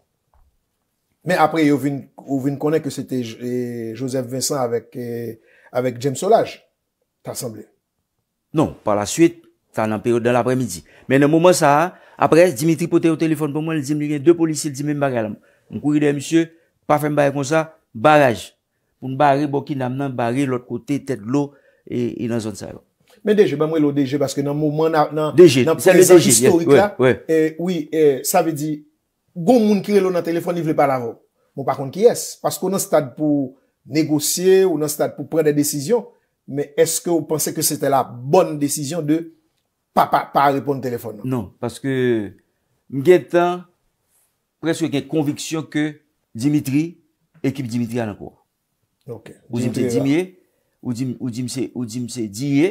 Men apre, yo vin konen ke se eh, te Joseph Vincent avek eh, James Solage t'assemble. Non, pa la suite, ta nan periode dan apre midi. Men nan mwomen sa, apre, Dimitri pote ou telefon pou mwen, li di mwen gen, de polisi li di mwen baraj. Mwen kouri de msye, pa fe mbaraj kon sa, baraj. Mwen baraj, mwen baraj lot kote, tete lo, E, e nan zon sa evo. Men deje, ban mwen lo deje, paske nan mouman nan prese historik la, e, oui, e, sa ve di, goun moun kire loun nan telefon, li vle par la vò. Mwen par kont ki yes, paske ou nan stad pou negosye, ou nan stad pou pren de desisyon, men eske ou pense ke se te la bonne desisyon de pa repon telefon nan? Non, paske mwen gen tan preswe gen konviksyon ke Dimitri, ekip Dimitri an an kwa. Ok. Ou Dimitri Dimie, Ou di mse diye,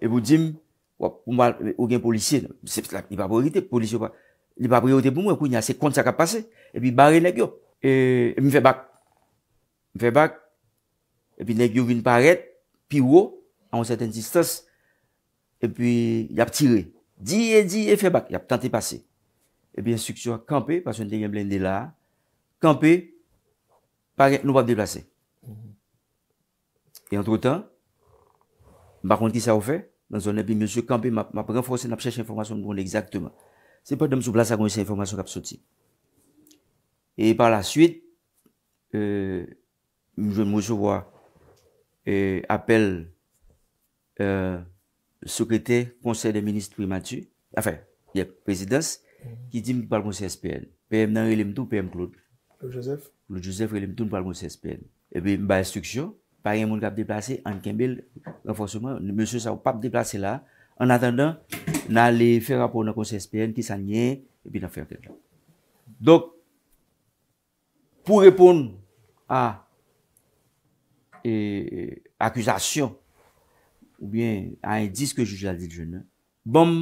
ep ou di m, wap, pou mwal, ou gen policye, sep slak, ni paporite, policye wap, ni paporite pou mwen, pou ni ase kontak ap pase, epi bare negyo, epi e mfe bak, mfe bak, epi negyo vin paret, pi wou, an certain distance, epi yap tire, diye, diye, e fe bak, yap tante pase, epi instruksyon kampe, pasyon degen blende la, kampe, pare, nou wap deplase. Et entre temps, m'a conti sa oufe, m'a prenforse na presche informasyon goun exactement. Se pa dèm sou plas a goun se informasyon kapsoti. Et par la suite, m'jou moujou wwa apel sekrete, konsey de ministre primatü, afe, yè, prezidens, ki di m'pal mounse SPN. PM nan, il m'tou, PM klout. Le Joseph? Le Joseph, il m'tou, m'pal mounse SPN. E bi m'ba instruksyon, pari moun kap deplase, an kembel, reforseman, monsen sa ou pap deplase la, an atendan, nan le fè rapon an konsen espè, an ki san nye, epi nan fè akèpè. Dok, pou repoun a akusasyon, ou bien an diske jujil adil jenè, bom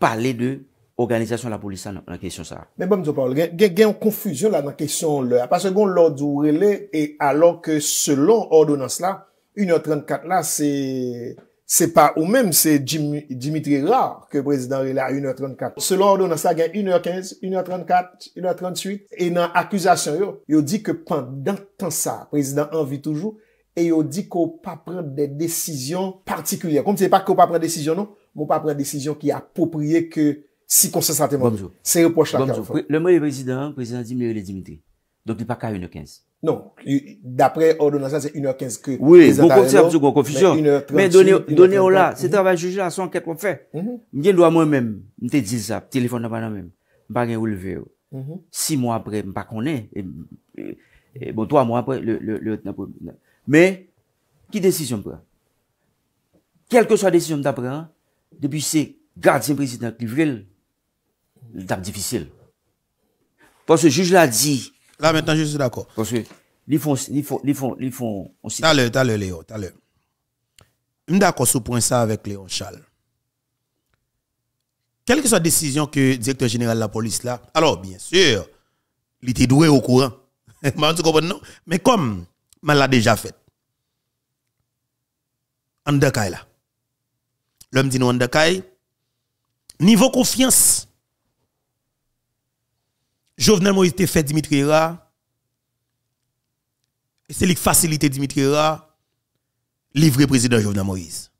pale de Organizasyon la poulisa nan kesyon sa. Men bon mtou pa, gen yon konfuzyon la nan kesyon la. Pase kon lor doun rele, e alor ke selon ordonans la, 1h34 la, se pa ou menm se Dimitri Ra, ke prezident rele a 1h34. Selon ordonans la gen 1h15, 1h34, 1h38, e nan akuzasyon yo, yo di ke pandan tan sa, prezident anvi toujou, e yo di ko pa pren de desisyon partikulyan. Kom se pa ko pa pren desisyon nou, non, mo pa pren desisyon ki apopriye ke Si konsesanteman, se reproche la kèpe fè. Le mè yè prezident, prezident Dimirele Dimitri. Donk di pa kè yè 1h15. Non, d'aprè ordonansyan, se 1h15 kè. Oui, bon kon se ap sè kon konfisyon. Mè donè yon la, se travèl jujè an son kèpon fè. Mè gen do a mè mèm, mè te dizap, telefon nan pa nan mèm, mè pa gen ou lè vè yo. 6 mè aprè, mè pa konè, bon 3 mè aprè, le hèt nan po. Mè, ki desisyon mè prè? Kèlke so a desisyon mè d'aprè, dep l'étape difficile. Parce que le juge l'a dit. Là, maintenant, je suis d'accord. Parce que, ils font, ils font, ils font, ils font, T'as le, t'as le, Léo, t'as le. Je suis d'accord sur point ça avec Léon Charles. Quelle que soit la décision que le directeur général de la police là, alors bien sûr, il était doué au courant. [LAUGHS] Mais comme, mal l'a déjà fait. Andakai là. L'homme dit non Andakai. niveau confiance, Jovenel Moïse te fait Dimitri Ra. C'est lui facilité Dimitri Ra livrer président Jovenel Moïse.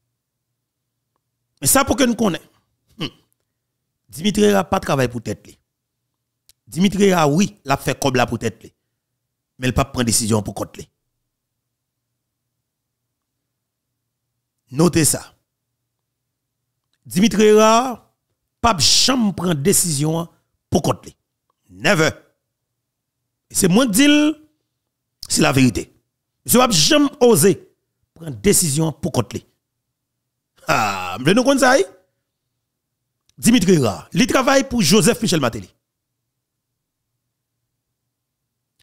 Mais ça pour que nous connaissions. Hmm. Dimitri Ra pas travail pour tête. Dimitri Ra, oui, l'a fait comme la pour tête. Mais il pas prendre décision pour compte. Notez ça. Dimitri Ra, pas jamais une décision pour compte. Never. C'est mon deal, c'est la vérité. Je n'ai jamais oser prendre une décision pour côté. Ah, je nous conseille, Dimitri Ra, il travaille pour Joseph Michel Matéli.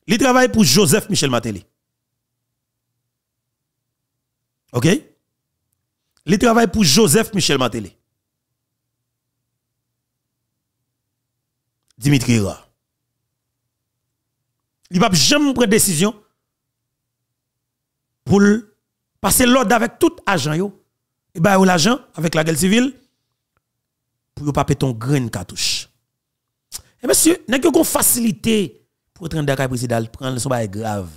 Il travaille pour Joseph Michel Matéli. OK? Il travaille pour Joseph Michel Matéli. Dimitri Ra. Il va jamais prendre décision pour passer l'ordre avec tout agent yo. Et eh bah ben, l'agent avec la guerre civile pour pas péter ton grain cartouche. Et eh, monsieur, pas que facilité pour être dans président prendre son bail grave.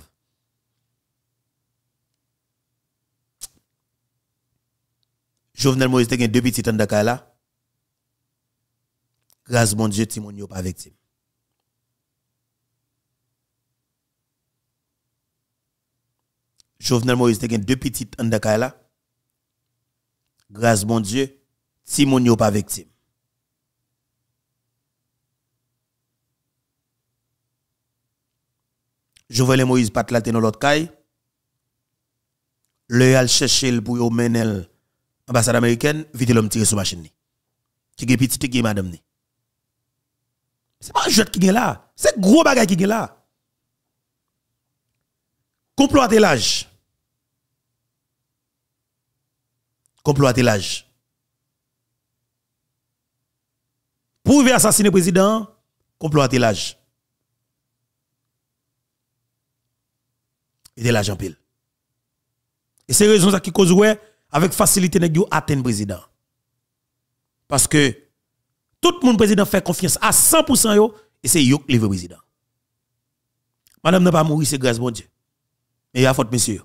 Jovenel Moïse a deux petits dans là. Grâce mon Dieu, Timon pas victime. Jovenel Moïse a gen deux petites en là. Grâce mon Dieu, si n'est pas victime. Jovenel Moïse pat la dans l'autre caille. Le al le pour yo mener ambassade américaine, vite l'homme tiré sur machine ni. Qui gen petite qui madame ni. C'est pas un jeu qui est là, c'est gros bagage qui est là. Complot à l'âge. Complot à l'âge. Pour assassiner le président, complot à l'âge. Et de l'âge en pile. Et c'est raison ça qui cause ouais, avec facilité nèg yo atteindre président. Parce que tout le monde président fait confiance à 100% yo et c'est lui qui le président. Madame n'a pas mouru, c'est grâce bon Dieu. Mais il y a faute, monsieur.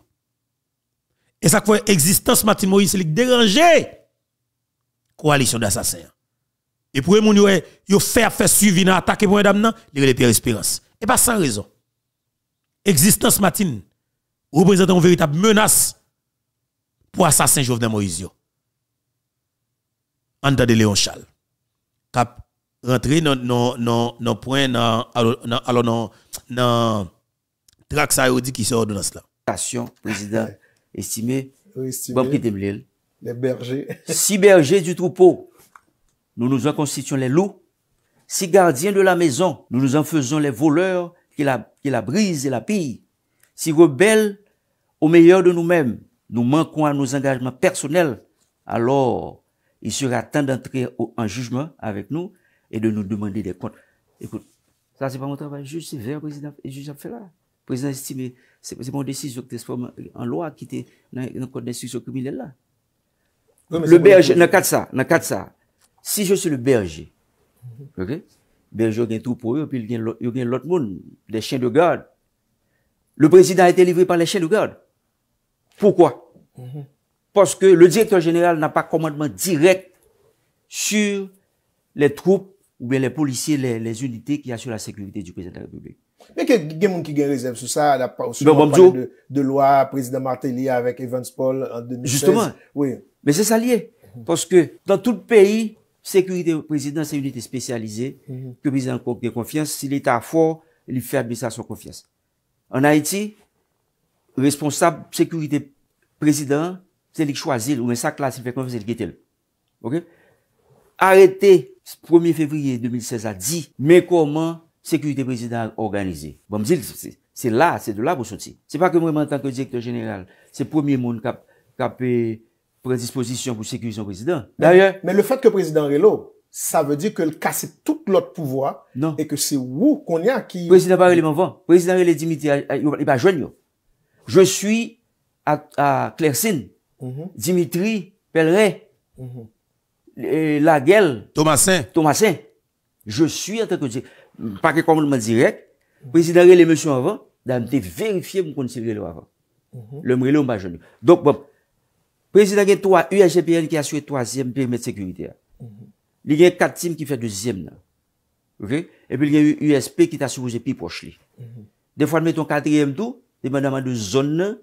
Et ça fait existence Martin Moïse, il la coalition d'assassins. Et pour les gens qui ont faire suivi dans l'attaque pour madame ils ont les pires Espérance. Et pas sans raison. Existence Martin représente une véritable menace pour l'assassin Jovenel Moïse. tant de Léon Charles. Cap rentrer dans le non point dans Trac ça dit qui sort de cela. président [LAUGHS] estimé, bon qui Les [LAUGHS] Si bergers du troupeau, nous nous en constituons les loups. Si gardiens de la maison, nous nous en faisons les voleurs qui la, qui la brisent et la pillent. Si rebelles au meilleur de nous-mêmes, nous manquons à nos engagements personnels, alors il sera temps d'entrer en jugement avec nous et de nous demander des comptes. Écoute, ça c'est pas mon travail, juste c'est président, et juste fait là. Prezident estime, se moun desi, jok transforme an lwa ki te nan kode desi jok koumi lè la. Le berge, nan kat sa, nan kat sa, si jòsè le berge, berge yon gen troupe ou yon, pi yon gen lot moun, le chen de garde, le prezident a te livri par le chen de garde. Poukwa? Mhm. Poske le direktor general nan pa komandman direk sur le troupe ou bien le polisie, les unités qui assure la sécurité du prezident de la République. Mè ke gen moun ki gen rezèv sou sa, la pa ou sou moun pa de loa, Prezident Martelly avèk Evans Paul an 2016. Justèman, mè se sa liè. Pòske, dan tout peyi, sekurite prezident se yon ite spesyalize, ke bizè an konke konfians, si l'Etat fò, li fè ad bizè an son konfians. An Haiti, responsab sekurite prezident, se li chwazil, ou mè sa klasi, fè konfans, se li getel. Arètè, 1è fevri 2016, a di, mè konman Sekurite prezident bon, a organizi. Bon m zil, se la, se de la pou soti. Se pa ke mwen man tanke direktor general, se premier moun ka pe predisposisyon pou sekurisyon prezident. D'ayon... Men le fat ke prezident Reylo, sa ve di ke l kase tout l ot pouvoi, e ke se wou kon ya ki... Prezident Reylo, prezident Reylo e Dimitri, e pa jwen yo. Je suis a Klersin, mhm. Dimitri, Pelre, mhm. Lagel, Thomasin, Thomasin, je suis a tenke direktor general. Pari konman man direk, prezidarye le monsyon avan, dan mte verifye moun konsivre le avan. Le mreli ou mba jouni. Dok bon, prezidarye 3 UHPN ki aswe 3e permit sekurite a. Li gen 4 tim ki fwe 2e nan. Ok? Epi li gen UUSP ki ta soubouze pi poch li. De fwa mwen ton 4e tou, di mwen naman de zon nan,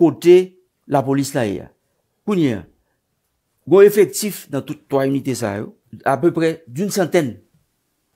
kote la polis la e a. Kouni a? Gon efektif nan 3 unitè sa yo, a peu pre d'un santèn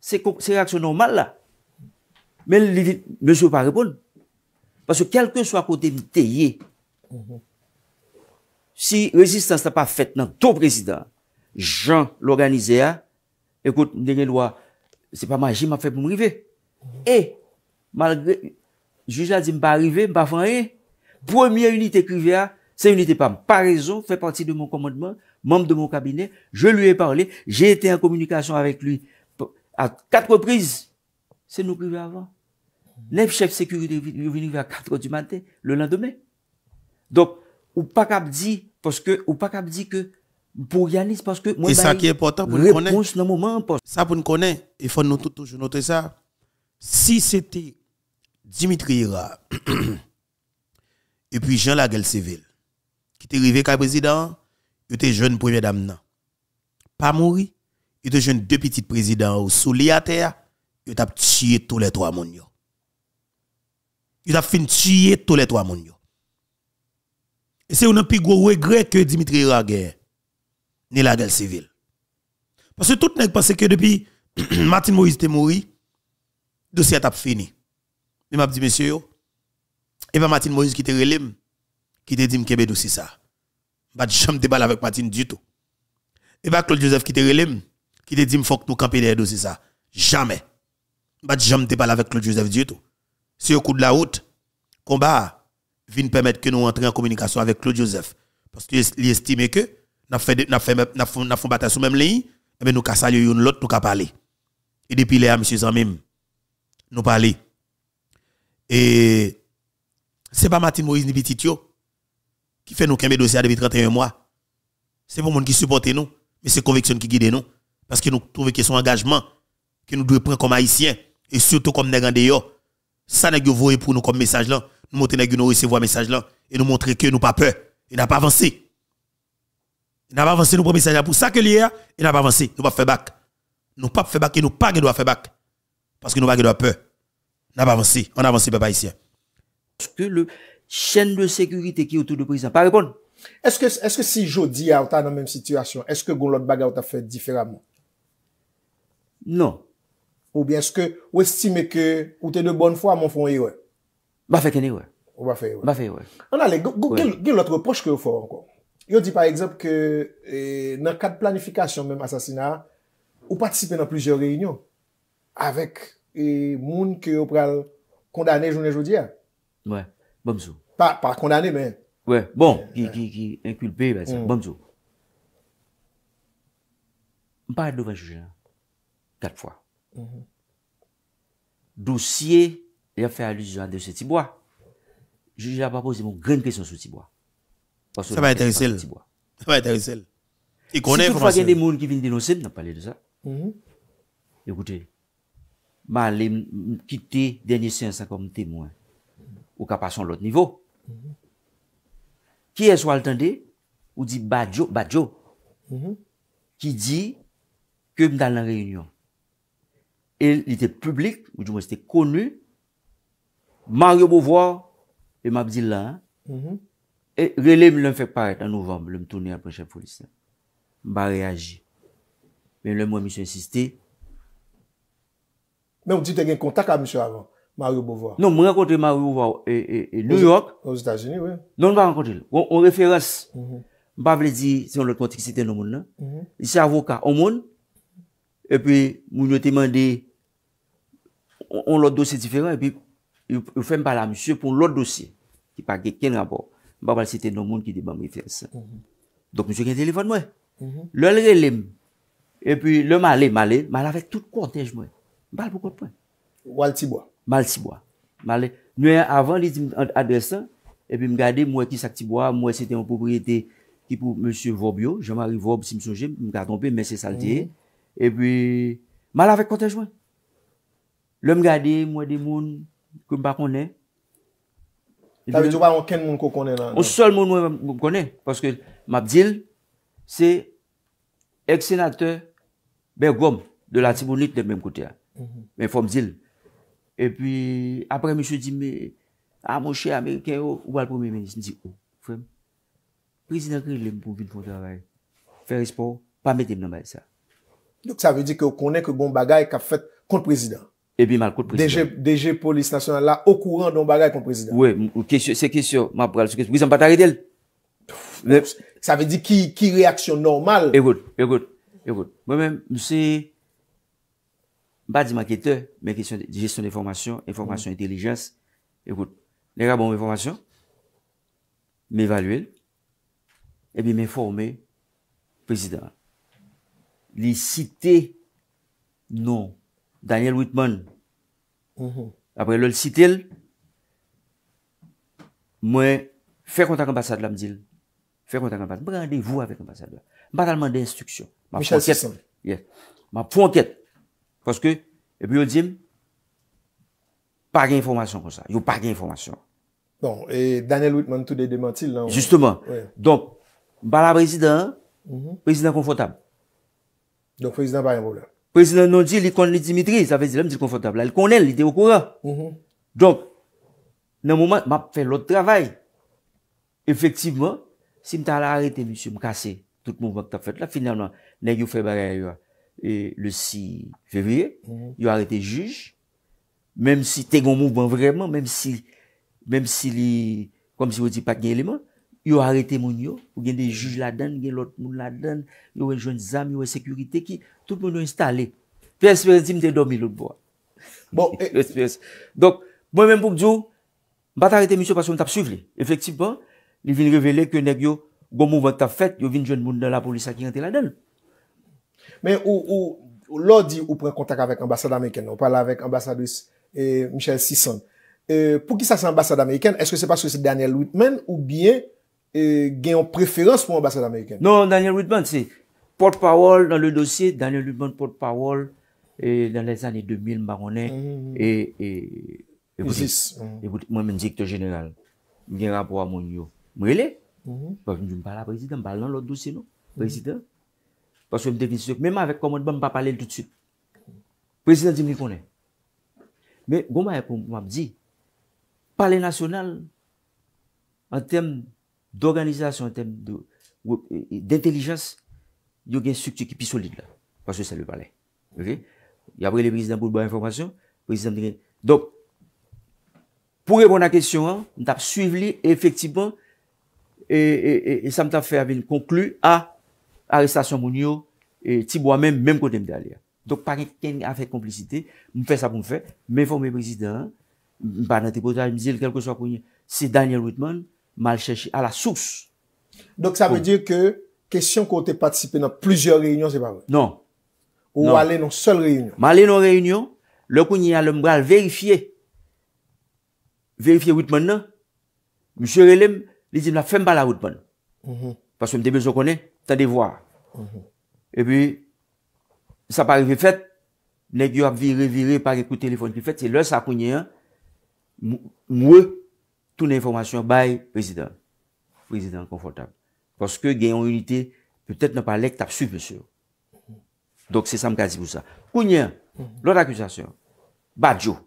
Se reaksyon normal la. Men l'ilite, mè sou pa repoun. Pasou kelke sou a kote mi teye. Si rezistan sa pa fèt nan ton prezident, jan l'organize a, ekout, mdenye lwa, se pa maji, m'a fè pou m'rive. E, malgré, juj la di m'ba rive, m'ba fè anye. Premye unitè krive a, se unitè pa m'pa rezo, fè parti de moun komodman, mounm de moun kabine, je luyè parli, jè etè an komunikasyon avèk luy, à quatre reprises, c'est nous qui avant. Neuf chefs de sécurité est venus vers 4 heures du matin, le lendemain. Donc, ou pas cap dit, parce que, ou pas dire que, pour Yanis, parce que, moi, Et ça bah, qui est important pour nous connaître. moment, Ça pour nous connaître, il faut nous toujours noter ça. Si c'était Dimitri Ira, [CLEARS THROAT] et puis Jean Lagel Seville qui étaient arrivé comme président, il était jeune première dame, Pas mourir il y jeunes deux petits présidents sous lit terre, il t'a tué tous les trois monde. Il ont fini tuer tous les trois monde. Et c'est un plus gros regret que Dimitri Raguer ni la guerre civile. Parce que tout le monde pensait que depuis [CLEARS THROAT] Martin Moïse est mort, le dossier a fini. Mais m'a dit, monsieur, et eh ben, Martin Moïse qui te relève, qui te dit que le dossier ça. Je ne pas avec Martin du tout. Et eh ben, Claude Joseph qui te relève, qui te dit qu'il faut que nous camper derrière dossiers. ça. Jamais. Je bah, ne jamais parler avec Claude Joseph du tout. C'est au coup de la route, combat vient permettre que nous entrions en communication avec Claude Joseph. Parce qu'il estime que nous avons fait bataille sur même ligne, et eh ben, nous avons salué l'autre, nous avons parlé. Et depuis là, M. Zamim, nous parlons. Et ce n'est pas Martin Moïse ni qui fait nous qu'un dossier depuis 31 mois. C'est pour le monde qui supporte nous, mais c'est conviction qui guide nous. Parce que nous trouvons que son engagement, que nous devons prendre comme haïtiens, et surtout comme nègres en ça que voyez pour nous comme message là. Nous montrer que nous recevons message là, et nous montrer que nous pas peur, Il n'a pas avancé. Il n'a pas avancé, nous prenons message là pour ça que l'IA, il n'a pas avancé, nous pas fait back. Nous pas fait back. et nous pas doit faire back? Parce que nous pas doit peur. N'a pas avancé, on avance papa haïtien. Est-ce que le chaîne de sécurité qui est autour de président pas répondre Est-ce que est-ce que si Jody a dans la même situation, est-ce que Goulot Baga a fait différemment Non. Ou bien se ke ou estime ke ou te ne bon fwa moun fon yowe. Ba fe kene yowe. Ou ba fe yowe. Ba fe yowe. Anale, gen loutre poch ke ou fon anko. Yo di par exemple ke e, nan kat planifikasyon men m'assasina ou patisipe nan plijer reynyon avek e, moun ke ou pral kondane jounen joudi an. Bon Mwen, bom sou. Par kondane men. Mwen, bon. Eh, ki eh. inkulpe, ba zan. Mm. Bom sou. Mpa et dovan juje an. quatre fois. Mhm. Dossier, il a fait allusion à de ce Tibois. Je n'ai pas posé une grande question sur Tibois. Ça va intéresser. Ça va intéresser. Il connaît si français. il y a des gens qui viennent dénoncer, on a parlé de ça. Écoutez, je vais quitter dernier séance comme témoin. Ou qu'à passer à l'autre niveau. Mhm. Qui est-ce qu'on attendait Ou dit Badjo, Badjo, mhm. qui dit que je suis dans la réunion. e li te publik, ou di mwen se te konu, Mario Bovoa, e m ap di la, e relem li an fèk paret an novem, li an m touni apre chèp folise. M ba reagi. Men m le mwen mi se insisti. Men m di te gen kontak a mi se avan, Mario Bovoa. Non, m renkonti Mario Bovoa e New York. Non m ba renkonti. On referas, m ba vle di si yon le konti ki se ten o moun. Si avoka o moun, e pi moun yo temande On lot dosye diferent, epi ou fe mpala msye pou lot dosye, ki pa gen ken rapor. Mpa pal se te nou moun ki de bambi fer se. Donk msye gen telefon mwen. Le lre lem. Epi le male, male, male avek tout kontèj mwen. Mpal pou kontèj mwen. Ou al tibwa? Male tibwa. Male. Nou e avan li di adresan, epi m gade mwen ki sak tibwa, mwen se te an popriyete ki pou msye Vobio, jaman ri Vob si msouje, m gade onpe mè se salteye. Epi male avek kontèj mwen. Lèm gade mwen de moun koum pa konen. Tavè djou pa an ken moun kou konen nan? An sol moun mwen konen. Paske map zil, se eksenate ber gwom de la timounit lèm mèm kote a. Mhm. Mè fòm zil. E pwi apre mè chou di, mè amon chè Ameriken ou al poun mè menis. Ndi ou, oh, fèm. Prezident koum lèm pou vin fòm tè avay. Fè respon, pa metè mè nan bay sa. Nouk sa vè di kè ou konen koum bagay kap fèt kont prezident. e bi malkout prezident. Deje polis nasyonal la, okouran non bagay kon prezident. Ouè, se kisyon, mab pral se kisyon, wisan patare del. Sa ve di ki reaksyon normal. Ekout, ekout, ekout. Mwen men, nou se, mba di mankete, men kisyon di gestyon de formasyon, informasyon intelijans, ekout, mera bon mwen formasyon, m'evaluèl, e bi m'eformè, prezident. Li site, non, Daniel Whitman mm-hmm. apre lèl sitel mwen fè kontak an basad la mdil fè kontak an basad, brande vou a fè kontak an basad la banalman de instruksyon ma pou anket koske, epi yon dim pa gen informasyon kon sa yon pa gen informasyon don, e Daniel Whitman tout de demantil justeman, don banalman prezidant, prezidant konfotab don prezidant bayan pou blan Prezident non di, li kon li Dimitri. Sa vezi, la m di konfotable. La li kon el, li de yo kouran. Donk, nan mouman, map fe lout travay. Efektivman, si m ta la arete, m kase, tout mouman ki ta fet la. Finan, nan yo febarye yo, le 6 febriye, yo arete juj. Mem si te kon mouman vreman, mem si, kom si wou di pat gen eleman, yo arete moun yo. Ou gen de juj la den, gen lout moun la den, yo wè joun zam, yo wè sekurite ki... tout pou nou installe. Pè espérense, jim te domi lout bo. [LAUGHS] Bon, espérense. Dok, mwen men pouk djou, mba ta rete, misyo, pasou mtap suvle. Efektifman, li vin revele ke nek yo, gomou vantap fet, yo vin jwen moun de la polisa ki an te la den. Men, ou, ou, lor di ou pren kontak avèk ambasade Ameriken, ou pala avèk ambasade eh, Michel Sisson. Eh, pou ki sa se ambasade Ameriken, eske se pasou se Daniel Whitman ou biye eh, gen yon preferans pou ambasade Ameriken? Non Porte-parole nan lè dosye, Daniel Luban porte-parole nan lè zanè 2000, Maronè, et... et... Mwen men dikte genel, mwen gen rapor a mwen yo. Mwen lè, mwen mmh. joun pala prezident, mwen palan lò dosye nou, prezident. Pas wè mwen definisye souk, mèman avèk komon, mwen pa pale lè tout süt. Prezident jim li konè. Mwen bon, mwen ap di, pale nasyonal, an tem d'organizasyon, an tem d'intellijans, yo gen struktur ki pi solide la. Paswe sa le pale. Y apre le prezident bou dbo informasyon, prezident di gen. Dok, pou repon nan kesyon an, nou tap suive li, efektivman, e sa mta fe aven konklu a arrestasyon moun yo e tibwa men menm kote mde aler. Dok, pari ken a fe komplicite, mwen fe sa pou mwen fe, mwen fò mwen prezident, mwen pa nan te potaj, mwen zil kel kon so apoyen, se Daniel Whitman mal chèche a la sous. Dok, sa mwen bon. di ke... Kèsyon kon te patisipe nan plüzyon reynyon se ba wè? Non. Ou wale nan sol reynyon? Wale nan reynyon, lò kounye alèm bral verifiye. Verifiye woutman nan. Mwen se relem, lè di m la fèm bala woutman. Pas wè m te bezò konè, tè de vwa. E pi, sa pari vifèt, nek yò ap vire, vire, pari kou telefon kifèt, se lò sa kounye an, m wè, tou nan informasyon bay prezident. Prezident konfortab. Poske gen yon unité, pepète nan pa lek tap su, monsè. Dok se sa mkazi pou sa. Kounyen, mhm. lout akusasyon, Badiou.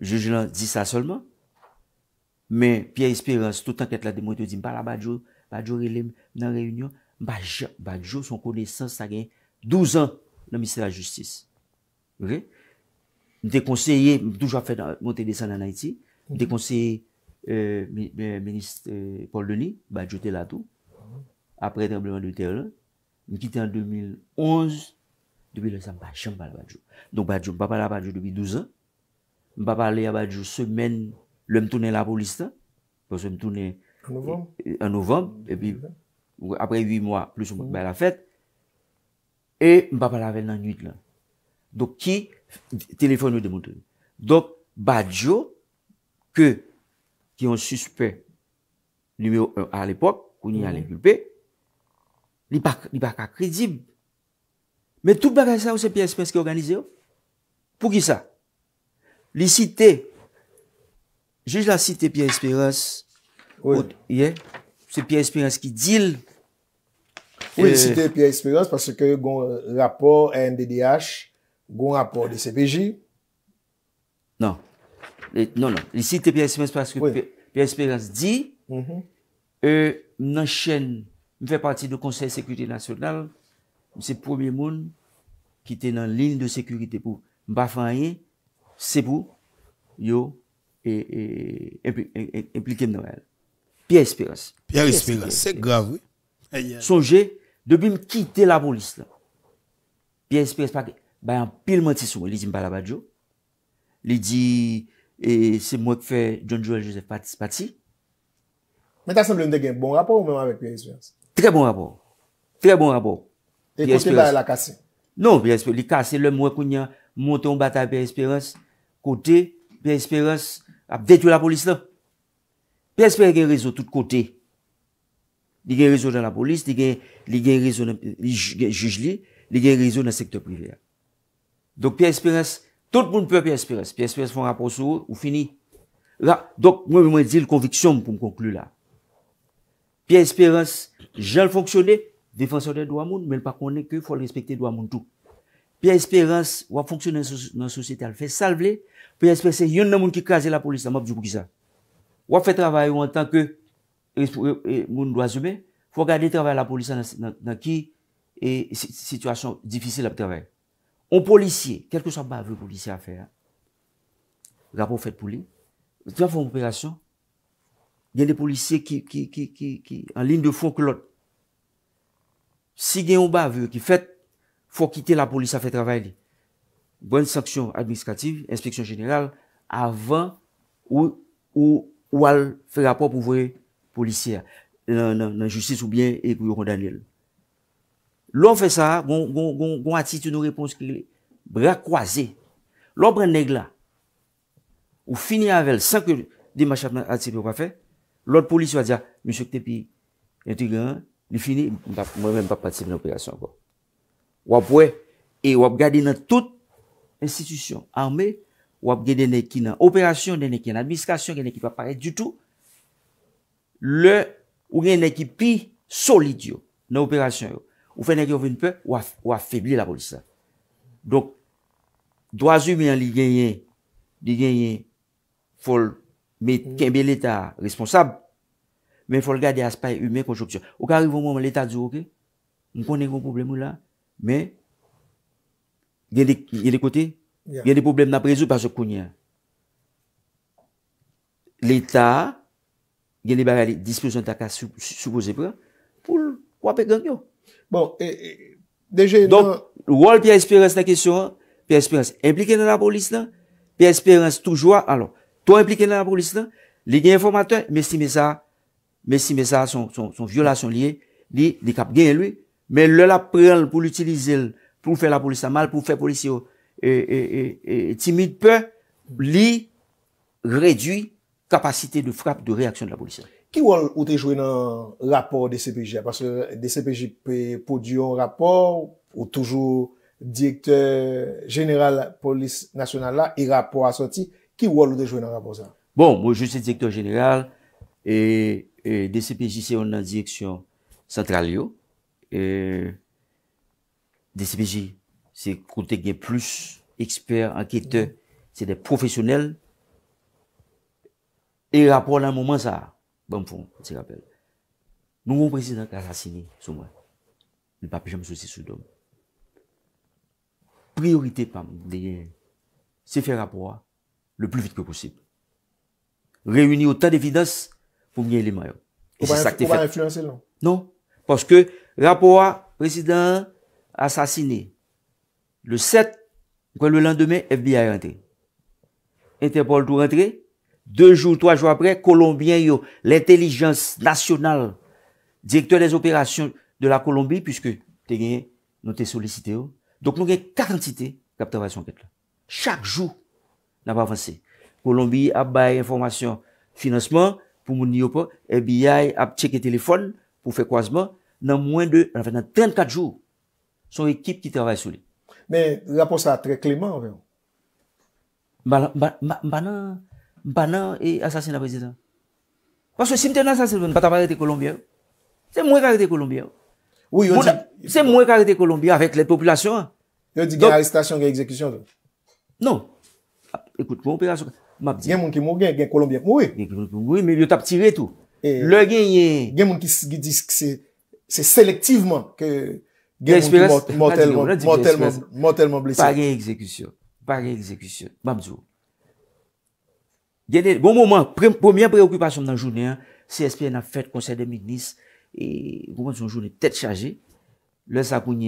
Joujou nan, di sa solman. Men, Pierre Espérance, tout an ket la demontre, di mpala Badiou, Badiou relèm nan reyounyon, Badiou, son koneysans, sa gen douz an nan misè la justis. Ok? Mwen te konseye, mwen toujwa fè montè desan nan Haiti, mwen te konseye mhm. Eh, ministre eh, Paul Denis, Badjou Teladou, apre trembleman de Teladou, mi kite an 2011, debi lè san pa chan pa la Badjou. Don Badjou, pa pala Badjou debi 12 an, mi pa pale a Badjou semen, lèm toune la polista, lèm toune en novem, apre 8 mwa, plus mwen ba la fèt, e mi pa pale avèn nan 8 lè. Don ki, telefon nou de moun toune. Don Badjou, ke, ki yon suspe lumeo a l'epop, kouni a l'engroupe, li bak akredib. Me tout bagay sa ou se Pierre Esperance ki organize yo? Pou ki sa? Li site, jèj la site Pierre Esperance, ou ye, euh, se Pierre Esperance ki dil. Ou li site Pierre Esperance, parce ke yon rapor NDDH, yon rapor de CPJ? Nan. Nan. Euh, non, non. Li si te Pierre Espérance paske Pierre Espérance di mm-hmm. e euh, nan chen mi fè parti nou konsey sekurite nasyonal mse poumye moun ki te nan lin de sekurite pou mba fanyen sepou yo e implikem nou Pierre Espérance. Pierre Espérance. Se gravou. Sonje debi m ki te la bon liste la. Pierre Espérance pak bayan pil menti sou li di mba la badjo li di pi E se mwè k fè John Joel Joseph Patsy. Mwen ta sanble mwen de gen bon rapor ou mwen mwen vek P.S.P.R.S.? Tre bon rapor. Tre bon rapor. E kon se la kase? Non, P.S.P.R.S. Li kase lè mwen koun ya mwote mbata P.S.P.R.S. Kote, P.S.P.R.S. A vetwe la polis lè. P.S.P.R.S. gen rezo tout kote. Li gen rezo nan la polis. Li gen rezo nan jujli. Li gen rezo nan sektor privè. Donk P.S.P.R.S. Tout moun pwe P.S.P.R.S. P.S.P.R.S. fwen rapor sou ou fini. Dok mwen mwen di l konviksyon pou m konklou la. P.S.P.R.S. jan l fonksyonè, defansyonè dwa moun, mwen pa konè ke fwa l respekte dwa moun tou. P.S.P.R.S. wap fonksyonè nan sosyete al fè salvele, P.S.P.R.S. se yon nan moun ki kaze la polisa mwap djibou ki sa. Wap fè travaye ou an tanke euh, euh, euh, moun dwa zume, fwa gade travaye la polisa nan ki e situasyon difisil ap travaye. On polisye, kelke sa ba vwe polisye a fè? Rapport fè pou li. Tiwa fè ou operasyon? Yen de polisye ki, ki, ki, ki, ki, an lin de fò klot. Si gen yon ba vwe ki fè, fò kite la polisye a fè travè li. Bonne sanksyon administrativ, inspeksyon jeneral, avan ou, ou, ou al fè rapport pou vwe polisye. Nan justice ou bien ekou yon daniel. Lò fè sa, goun atit yon nou repons ki lè, brè kwa zè. Lò brè neg la, ou fini anvel, 5 dimachap nan atit pou pa fè, lòd polis wadja, mè chok te pi yon tigè an, mè fini, mè mè mè pa pati yon operasyon anko. Wap wè, e wap gadi nan tout institisyon armè, wap gè dene ki nan operasyon, dene ki nan admiskasyon, dene ki pa paret du tout, lè, ou genen ki pi solid yo, nan operasyon yo. Ou fè nèk yo fè n'pe, ou a fèbli la polisa. Dok, dwa zi mè an li genyen, li genyen, fòl mè kèmè l'Etat responsab, mè fòl gade aspa yu mè konjoksyon. Ou ka rivou mè mè l'Etat zi ouke, mè konen yon problem ou la, mè, gen de kote, gen de problem nan prezou pa se konyen. L'Etat, gen de baga li dispè son takas soupo zè pre, pou l'wapè gen yo. Bon, e, e, dèjè... Don, non. wòl pi espérense la kèsyon, pi espérense implikè nan la polis nan, pi espérense toujwa, alò, to implikè nan la polis nan, li gen informatè, mesi mesa, mesi mesa, son viola son liye, li kap gen lwi, men lè la prel pou l'utilize, pou fè la polis nan mal, pou fè polis yo, e timide pe, li redwi kapasite de frap de reaksyon de la polis nan. Ki wol ou te jwen nan rapor DCPJ? Aparse DCPJ pe podyon rapor ou toujou direktor general polis nasyonal la e rapor a soti, ki wol ou te jwen nan rapor sa? Bon, mwen jwese direktor general e DCPJ se yon nan direksyon central yo. DCPJ se koute gen plus eksper, anketen, mm-hmm. se de profesyonel e rapor nan mouman sa a. Bon fond, se rappel. Nouvou prezident asasini sou mwen. Ne pape jam sou si sou dom. Priorite pam, se fè rapport le plou vite ke posib. Reuni ou ta defidans pou mwen yeleman yo. Ou pa reflansen lan? Non, non. poske rapport prezident asasini. Le 7, kwen le landemè, FBI rentre. Interpol tou rentre, 2 jou, 3 jou apre, Kolombien yo, l'intellijens nasyonal, direktor des operasyon de la Kolombie, pwiske te genye, nou te solisite yo. Donk nou genye 4 entite kap trabay sou anket la. Chak jou nan pa avanse. Kolombie ap baye informasyon financeman pou moun ni yo pa, FBI ap cheke telefon pou fekwazman, nan mwen de, nan 34 jou, son ekip ki trabay sou li. Men, la pou sa tre kleman, nan mwen an, banan e asasina prezident. Paswe simte nan asasin, pata marre te kolombiyen. Se mwen karre te kolombiyen. Se mwen karre te kolombiyen avek le populasyon. Yo di gen aristasyon gen ekzekisyon. Non. Gen mwen ki mwen gen, gen kolombiyen. Mwen gen kolombiyen, men yon tap tire tout. Gen mwen ki dis ki se se selektiveman gen mwen ki mortalman mortalman blese. Par gen ekzekisyon. Par gen ekzekisyon. Mwabjou. genè bon moun man, premiè preokupasyon nan jounè, CSPN a fèt konsèden mi gliss, e kouman son jounè tèt chage, lè sakoun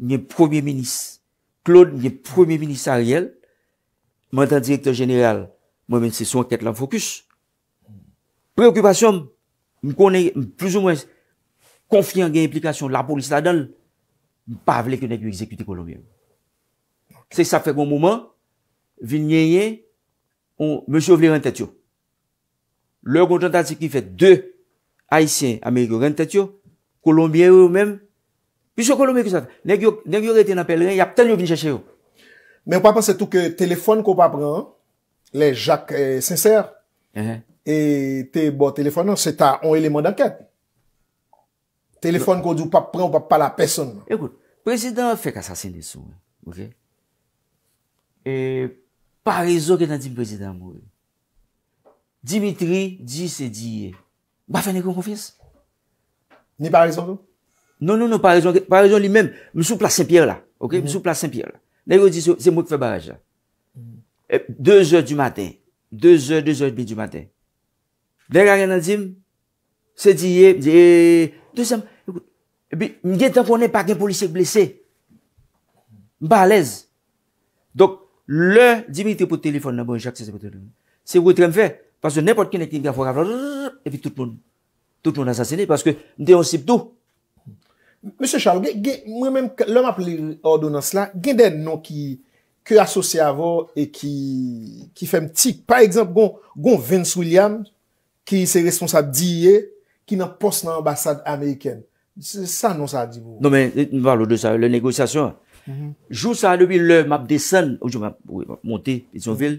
nye premier minis, Claude nye premier minisariel, mentan direktor general, mwen mè se son ket lan fokus, preokupasyon, m konè, m plus ou mwen, konfiyan gen implikasyon, la polis la don, m pa vle kwenè kwenè kwe exekwite kolon gen. Se sa fè bon moun man, vin nye yen, Monsi ou vli rentet yo. Le konjantat se ki fet de Aisyen Amerigo rentet yo. Kolombien yo ou men. Pis yo Kolombien ki sat. Nen yo reten apel ren, ya pten yo vini chache yo. Men wap apan se tou ke telefon ko wap apren, le Jacques Sincere, e te bo telefon nan, se ta on eleman d'anket. Telefon ko di wap apren, wap apal aperson. Ekout, presidant fek asasin diso. E... Par rezon ke nan di m prezidam mou. Dimitri di se di ye. Ba fène kon kon fyes? Ni par rezon nou? Non, non, non, par rezon li men. M sou plas Saint-Pierre la. M sou plas Saint-Pierre la. Nè go di sou, se m wè k fè baraj la. Deux jòr du maten. Deux jòr, deux jòr bi du maten. Nè gare nan di m? Se di ye, di... Deux jòr... M gen tan kon ne pa gen polisye blese. M pa alèz. Dok, Le, dimitri pou telefon nan bon jak, se se pou telefon nan bon. Se wè tre m fè, paswè nèpotke nèk lèk lèk lèk fò raflò, e fè tout loun, tout loun asasini, paswè nètè yon sip tou. Mè se Charles, mè mèm, lè m ap lè ordonans la, gen dè nan ki asosye avò, e ki fè m tik, par exemple, gon Vince William, ki se responsab diye, ki nan pos nan ambassade amèyken. Sa nan sa di vou? Nan men, mèm, mèm, mèm, mèm, mèm, mèm, mèm, mèm, mèm, mèm, mèm, mèm, mè Mhm. Jous sa anoubi lè, m ap desen Ou joun m ap monte, joun vil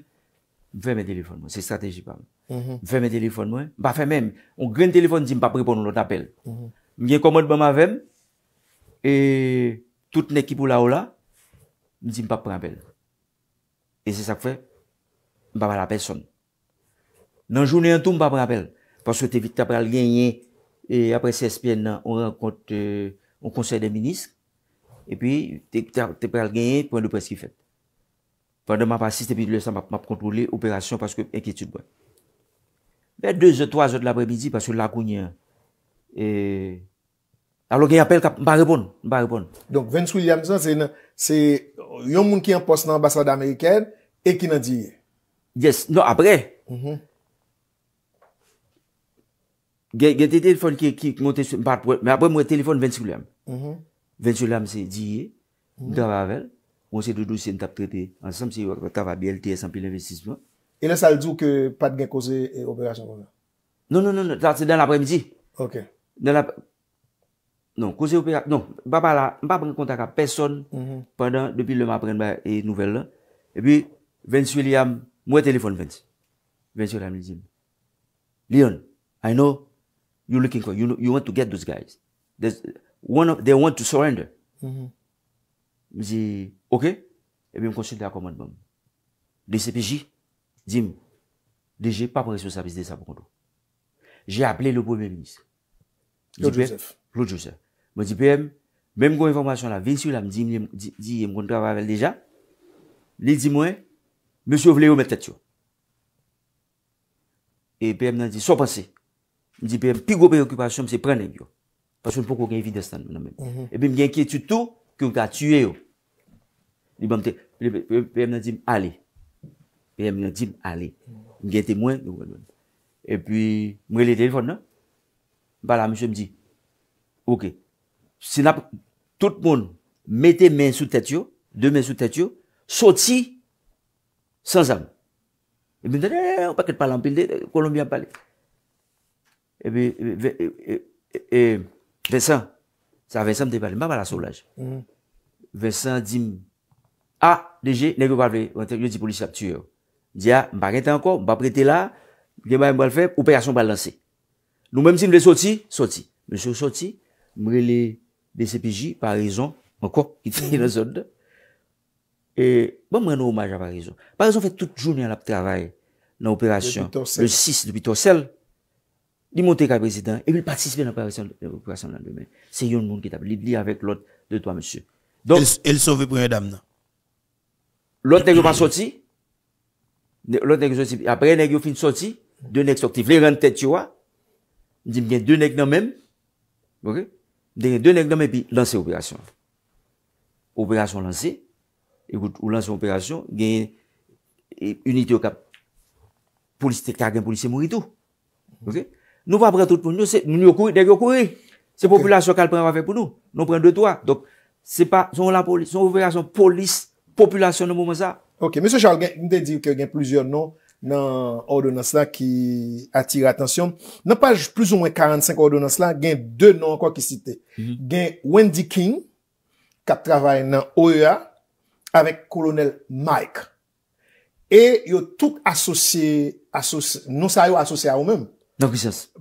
M fè mè telefon mwen, se strategi pa m M fè mè telefon mwen, m pa fè mèm Ou gren telefon, jim pa pripon nou nou t'apel M yè komod bèm avèm E Tout nè kipou la ou la Jim pa pripon apel E se sa fè, m pa pa la peson Nan jounè an tou, m pa pripon apel Pas wè te vit, ta pral genye E apre CSPN, nan On renkote, on euh, konsey de miniske E pi, te pral genye, pon de preski fet. Pon de ma pasiste, epi le sa ma kontrole operasyon, paske enkietude wè. Ben, 2 ou 3 ou de l'apre midi, paske lakounye. Alò genye apel kap, mba repon. Donk, 20 souliyam disan, se yon moun ki yon pos nan ambasade Amerikèl, e ki nan diye. Yes, nan apre. Mwen te telefon ki yon te... Mwen apre mwen telefon 20 souliyam. Mwen te telefon ki yon te... Vensuiliam se diye, dava avèl, mwen se doudou se n tap trete, ansam se yon tap avèl LTS anpil investisman. E nè saldou ke pat gen koze operasyon? Non, non, non, non tat se dan apremidzi. Ok. Dan apremidzi. Non, koze operasyon, non, mwen pa pre kontak a, person, mm-hmm. pandan, depi lèman aprenman e nouvel la, e bi, Vensuiliam, mwen telefon Vensi, Vensuiliam yon zi. Leon, I know, you looking for, you want to get those guys. There's, They want to surrender. Mm-hmm. Eh m zi, ok. E bi m konsulte akomandman m. De CPJ, di m, de jè pa pa responsabilize de sa pwondo. Jè aple le pwemè minis. Lou Joseph. M zi, PM, mèm kon informasyon la, ven si ou la, m zi, m kontravavel deja. Li di mwen, m sè ou vle yo met tèt yo. E PM nan zi, son pense, m zi, PM, pi gobe yon kipasyon, m se prennen yo. Pas yon pou kwen yon vide stan. E pi mwen gen kiye tu tou, ki yon ka tue yo. Li ban mte, pe mnen di m alè. Pe mnen di m alè. Mwen gen te mwen. E pi, mwen elè telefon nan. Bala, mwen se m di, ouke, sinap, tout moun, mette men sou tètyo, de men sou tètyo, soti, san zan. E pi mwen de, e, eh, e, e, e, mwen pa kèt palan pil de, kolombian eh, palè. E pi, e, e, e, e, e, Vesan, sa Vesan mde pa li, mba mba la solaj. Vesan di, a, deje, nekou pa ve, yo di polis la pture. Di a, mba rete anko, mba prete la, gen mba mba l feb, operasyon pa lanse. Nou mwenm ti mbe soti, soti. Mbe soti, mbrele BCPJ, Parizan, anko, iti nan sot de. E, mba mre nou omaj a Parizan. Parizan fe tout jouni an la ptravay, nan operasyon, le 6, le 8 orsel. Li monte ka prezident, epi li patispe nan prezident l'operasyon nan demen. Se yon moun ki tabe, li li avèk l'ot de to a monsye. El sove pou yon dam nan? L'ot nèk yo pa soti, l'ot nèk yo soti, apre nèk yo fin soti, dè nèk soti, flè yon tèd tiwa, di mwen dè dè nèk nan mèm, dè nèk dè nèk nan mèm, epi lanse operasyon. Operasyon lanse, ou lanse operasyon, genye unit yo ka polisite kagèm, polisite mouri tou. Ok? Nou va apre tout pou nou se, nou yon kouye, deg yon kouye. Se populasyon kal pren va fe pou nou. Nou pren 2-3. Donk, se pa, son la polis, son ouverasyon polis, populasyon nou moumen sa. Ok, mese Charles, gen, mde dir ke gen plizyon nou nan ordonans la ki atire atensyon. Nan page plus ou mwen 45 ordonans la, gen 2 nou an kwa kisite. Gen Wendy King, kap travay nan OEA, avèk kolonel Mike. E yo tout asosye, non sa yo asosye a ou mèm.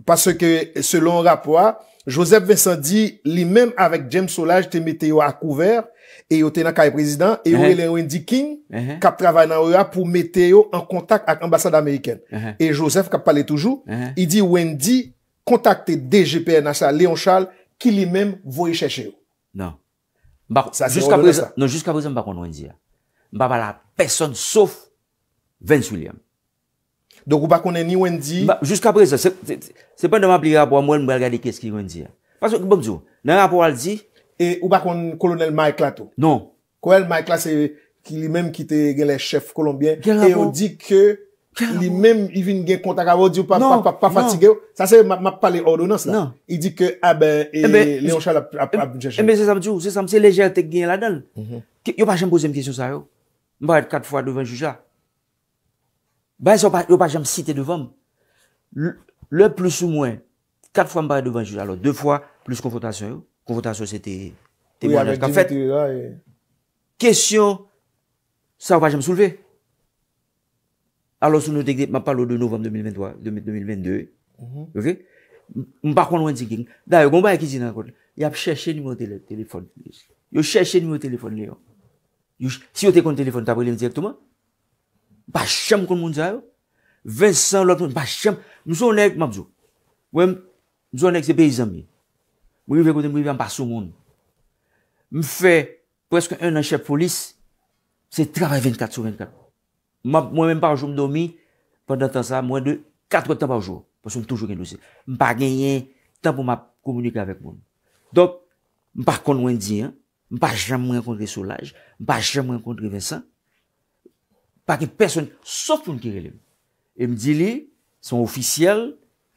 Parce que selon rapport, Joseph Vincent dit, lui-même avec James Solage te mette yo a couvert, et yo tena kare président, et yo il uh-huh. est Wendy King, uh-huh. kap travay nan yo a pou mette yo en contact ak ambassade amérikène. Uh-huh. Et Joseph kap palé toujou, il dit Wendy, contacte DGPNH à Léon Charles, qui lui-même vouille chercher. Non. non, jusqu'à présent, non, jusqu'à présent, m'a pas la personne sauf Vince William. Donk ou pa konen niwen di... Jusk apre se, se pen de ma pli raporan mwen mwen gade kes ki yon di ya. Pason ki bok di yo, nan raporan di... E ou pa konen kolonel Maekla to? Non. Kolonel Maekla se, ki li menm ki te gen le chef kolombien, e non, non. non. ah eh eh, eh mm-hmm. yo di ke li menm even gen kontak avod yo pa fatige yo, sa se ma pale ordonos la, i di ke abe leonchal apjeje. Ebe se samdi yo, se samdi se lejel tek gen la don. Yo pa chen bozem kisyon sa yo, mba et kat fwa devan juja, Ba yon pa jom site devanm. Le plus ou mwen, kat fwa mba devanjou, alo, de fwa, plus konfotasyon, konfotasyon se te, te mwane. En fèt, kèsyon, sa w pa jom souleve. Alo, sou nou dek de, ma palo de novem 2023, 2022, ok? M pa konwen di gen, da yo, konwa yon ki zin akon, yon ap chèche nou yon tèlefon, yon chèche nou yon tèlefon, yon. Si yo te kon tèlefon, ta aprelen direktman, Ba chèm kon moun zayou. Vincent lò, ba chèm. Mou sou anèk mabzou. Mou sou anèk se peyizan mi. Mou yon vekote mou yon vekote mou yon pa sou moun. Mou fè preske un an chèp folis. Se travè 24 sou 24. Mou mèm pa oujou mdoumi. Pendantan sa, mou mèm de 4 kote pa oujou. Pasou m toujou gen nou se. Mou pa genyen tan pou m ap komunike avèk moun. Dok, mou pa kon wèndi. Mou pa chèm moun yon kontre Solage. Mou pa chèm moun yon kontre Vincent. pa ki person sotoun kirele mwen. E mdi li, son ofisyel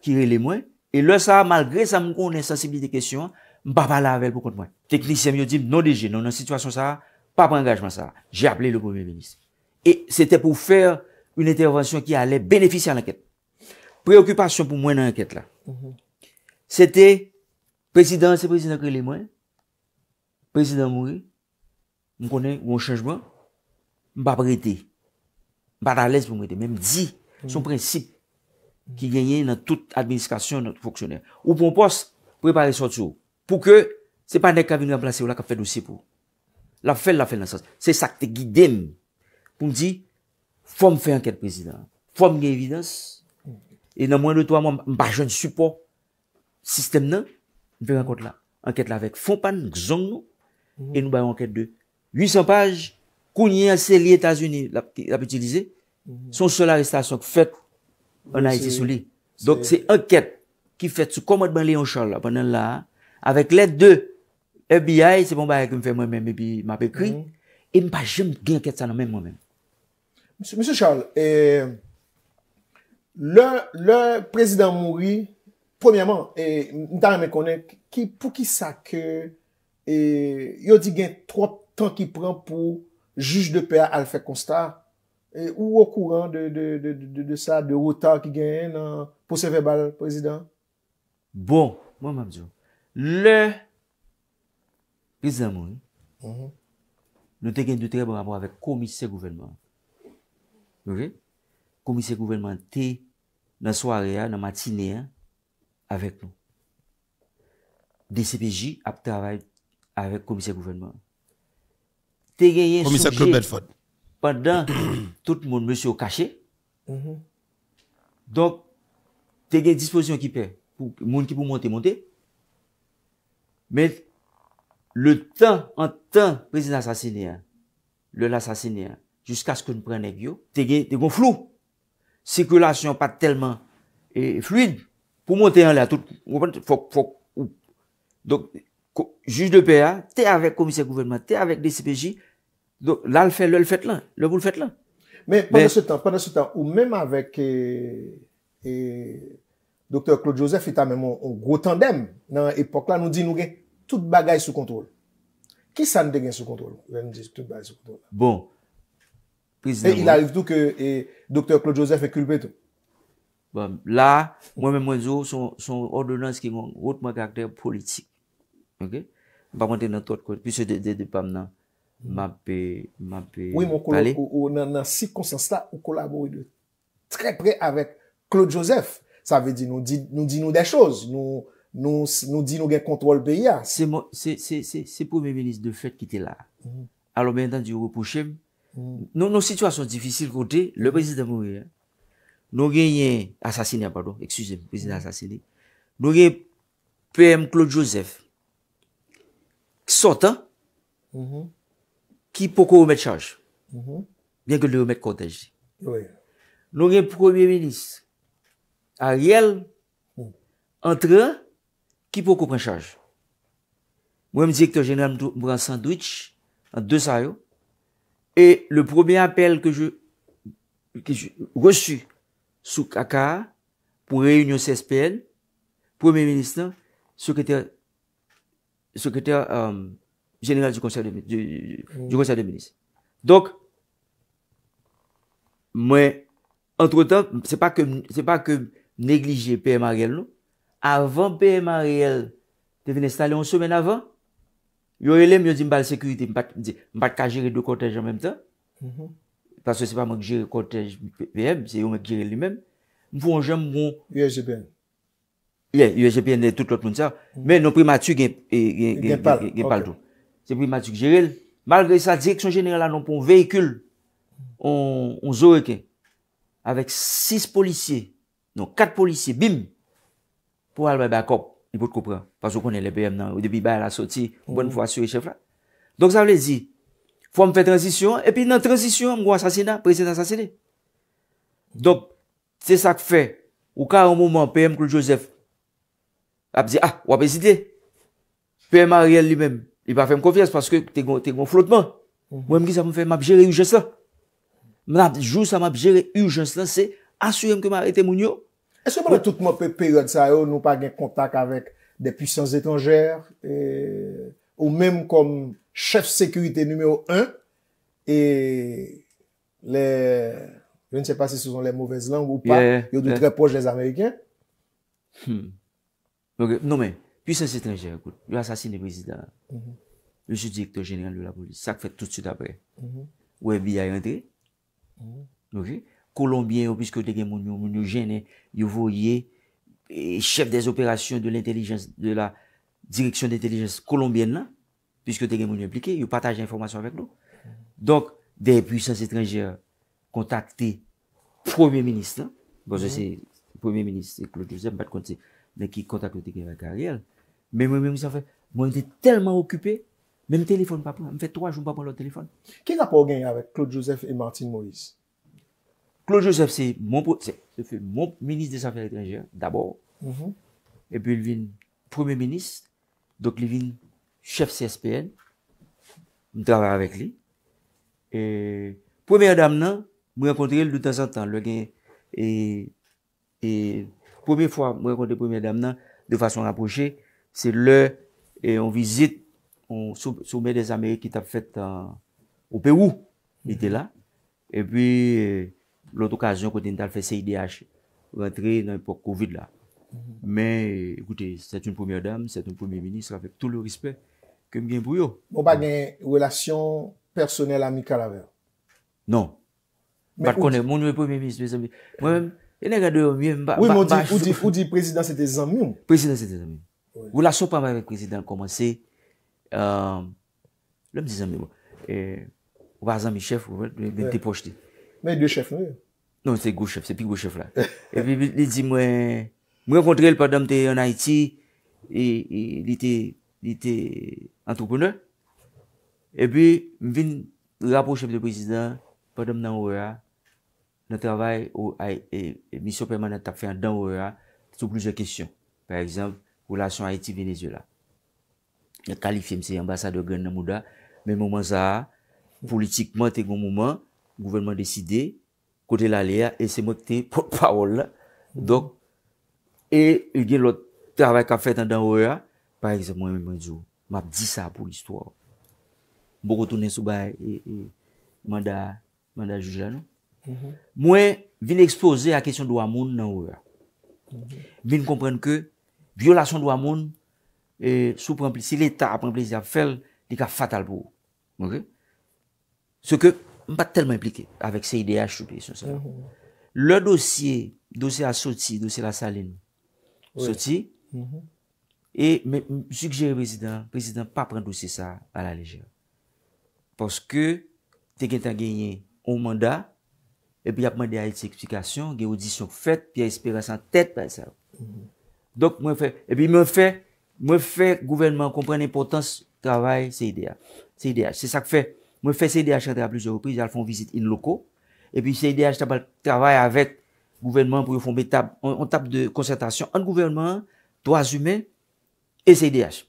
kirele mwen, e lè sa, malgre sa moun konen sensibilite kèsyon, mba pala avèl pou kont mwen. Kèk lise m yodim non deje, non nan situasyon sa, pa prangajman sa. Jè ap lè le premier ministre. E sè te pou fèr un intervasyon ki ale beneficia l'enkèt. Preokupasyon pou mwen an enkèt la. Sè te, presidansè presidans kirele mwen, presidans moun, mwen konen, mwen chanjman, mba pretey. badalèz pou mwen te mèm di, son prensip, ki genye nan tout administrasyon notre foksyonè. Ou pou mwen pos, preparè son tsyou. Pou ke, se pa nek avin ou la plase ou la kap fèd ou si pou. La fèl la fèl nan sas. Se sak te gidèm, mm. pou mwen di, fò mwen fè anket prezident. Fò mwen gen evidens, e nan mwen de to, mwen mba jen support sistem nan, mwen fè anket la. Anket la vek. Fò mwen pan, mwen zon, e nou bayan anket de. 800 paj, mwen mwen fè anket kounye anse li Etasuni la pe itilize, mhm. son sol arrestasyon k fèt an a iti sou li. Donk se anket ki fèt sou komod ban Leon Charles apanen la, avèk lè dè FBI, se bon ba yè kèm fè mwen mèm, mèm apè kri, e mpa jèm gen anket sa nan mèm mwen mèm. M. Charles, le prezident Mourie, premièman, pou ki sa kè, yo di gen 3 tan ki pran pou Juge de PA al fèk konsta. Ou wè kouran de sa, de wotan ki genye nan poseve bal, prezident? Bon, mwen mabdjou. Le prezident moun, mm-hmm. nou te genye de tre bon amour avèk komisek gouvenman. Komisek gouvenman te nan soareya, nan matineyan, avèk moun. DCPJ ap travèk avèk komisek gouvenman. Tè gen yè soujè pandan tout mm-hmm. moun mèsyo kachè. Donk, tè gen disposyon ki pè. Moun ki pou monte, monte. Mè, le tan, an tan, prezid an sasinè, lè an sasinè, jiskas kon prenèk yo, tè gen, tè gon flou. Sikulasyon pa telman eh, flouid. Pou monte an lè, tout moun mèsyo kachè. Donk, juj de PA, te avek komiser gouvenman, te avek DCPJ, la l fè, l fèt lan, l pou l fèt lan. Men, pwèndan se tan, pwèndan se tan, ou menm avek Dr. Claude Joseph, y ta mè moun, ou gro tandem, nan epok la, nou di nou gen, tout bagay sou kontrol. Ki sa nou de gen sou kontrol? Ven di tout bagay sou kontrol. Bon. Et il arrive tout que Dr. Claude Joseph e kulpe tout. La, mè mè mwen zo, son ordonnance ki moun, out mwen karakter politik. Ok, ba monte nan tot kote Pis se de depam nan Mape, mape, pale Ou nan si konsens la, ou kolabori de Tre pre avet Claude Joseph, sa ve di nou di nou de chose Nou di nou gen kontrol beya Se pou menis mm-hmm. de fèk ki te la Alo men dan di repouche mm-hmm. Nou situasyon difisil kote Le prezident moure Nou gen yè, asasine pardon Eksuse, prezident mm-hmm. asasine Nou gen PM Claude Joseph ki sot an, ki pou kou remet chaj. Bien ke lè remet konten, jdi. Non gen premier ministre, Ariel, an trè, ki pou kou remet chaj. Mwen m di rektor general Mourad Sandwich, an de sa yo, e le premier appel ke j reçu sou kaka pou reyonion CSPN, premier ministre, sekretèr sekreter euh, general du konser de menis. Donc, mwen, entretan, se pa ke neglije PMARL nou, avan PMARL te vene stale yon semen avan, yon elem yon di mbal sekurite, mbat ka jiri do kotej an menm tan, paswe se pa mwen ki jiri kotej PM, se yon ki jiri li menm, mwen jem mwen USJPM. Yè, yò jè pien de tout lòt moun sa. Mè, nou primatük gen pal do. Se primatük jerel. Malgrè sa, direksyon jenèl anon pou veykül, an zoreke, avèk 6 polisye, nou 4 polisye, bim, pou albe bakop, nipou te koupran. Pasou konen lè PM nan, ou debi bay la soti, ou pou an fwa suri chef la. Donk sa vle zi, fwa m fè transisyon, epi nan transisyon, m gwa sasina, prezident sasine. Donk, se sa k fè, ou ka an mouman, PM Koul Joseph, ap zi, ah, wap e zide, PM Ariel li men, i pa fe m konfyes, paske te kon flotman, wèm mhm. ki sa m ap jere yu jens lan, m la jou sa m ap jere yu jens lan, se asuyem ke m a rete moun yo. E se m wè tout m wè pe period sa yo, nou pa gen kontak avèk de pwisyans etanjer, ou menm kon chef sekurite numeo 1, e le, yo ne se pa se sou zon le mwovez lang ou pa, yo de tre poche les Amerikien, hmmm, Euh, non men, puissance étrangère, l'assassin de Brésil, le mm-hmm. sous-director général de la police, ça a fait tout de suite après. Webby mm-hmm. a rentré. Mm-hmm. Colombien, puisque au-delà de mon nom, mon nom genè, yo voyé, chef des opérations de la direction d'intelligence colombienne, puisque au-delà de mon nom impliqué, yo partage l'information avec l'autre. Donc, des puissances étrangères contactées, premier ministre, bon, je sais, premier ministre, c'est Claude Joseph, batte contre... men ki kontak louti gen yon karier, men mwen mwen mwen sanfer, mwen yon te telman okupé, men mwen telefon pa pou, mwen fè 3, joun pa pou lout telefon. Kè n'a pou gen yon avèk, Claude Joseph et Martine Moïse? Claude Joseph, se fè moun minis de sanfer ekranjè, d'abor, epi yon vin proumè minis, dok yon vin chèf CSPN, mwen travè avèk li, e pou mè yon dam nan, mwen yon konti gen loutan san tan, le gen, e... Poumi fwa mwen konti premier dam nan, de fason rapproche, se lè, e on vizite, soumen des Amerèk, ki tap fèt au Pérou, itè la, e pi, l'otokasyon konti ntal fè CIDH, rentre nan pou COVID la. Mè, koute, set un premier dam, set un premier ministre, apè tout le respect, kem gen pou yo. Mwen pa gen relasyon personel a mi kalaver. Non. Mwen mwen premier ministre, mwen mwen, Ou di prezident se te zanmi ou? Prezident se te zanmi ou. Ou la sou pa mwen prezident komanse. La mwen te zanmi ou. Ou pa zanmi chef ou. Mwen te pojte. Mwen de chef nou? Non, non se go chef. Se pi go chef la. [LAUGHS] E pi li di mwen... Mwen kontre el padam te an Haiti. E li te... Li te... Entrepeneur. E pi mwen vin rapo chef de prezident. Padam nan ou ya. nan travay ou a e, e, misyon permanente ap fè an dan ouya e sou blize kèsyon. Par exemple, wòlasyon Haiti-Venezuela. Yè kalifye mse yè ambasade ou gen nan mou da. Men mou man zaha, politikman te goun mouman, gouvenman deside, kote la lea, e se mou te potpawol. Dok, e yè gen lot travay kap fè an dan ouya, par exemple, mè mè djou, mè ap di sa pou l'istwa. Mbou goutounen sou bay e manda, manda jougè la nou. Mwen vin ekspoze a kesyon do amoun nan ouwe Vin kompren ke Biolasyon do amoun e, Sou premplisi l'Etat A premplisi a fel di ka fatal pou Ok Se ke mpa telman implike Avèk se ide a chute mhm. Le dosye a soti Dosye la saline Soti mhm. E msugjere prezident Prezident pa pren dosye sa a la leje Poske te gen ta genye Ou manda Epi ap mwen de a yon se eksplikasyon, ge yon disyon fèt, pi yon espirasyon tèt pa yon sa. Epi mwen fè, mwen fè, mwen fè gouvenman kompre n'importans travay CIDH. CIDH, se sa k fè, mwen fè CIDH yon tra plouze repris, yon fon vizit in loko. Epi CIDH tabal travay avèt gouvenman pou yon fonbe tab, yon tab de konsentasyon an gouvenman, to azume, e CIDH.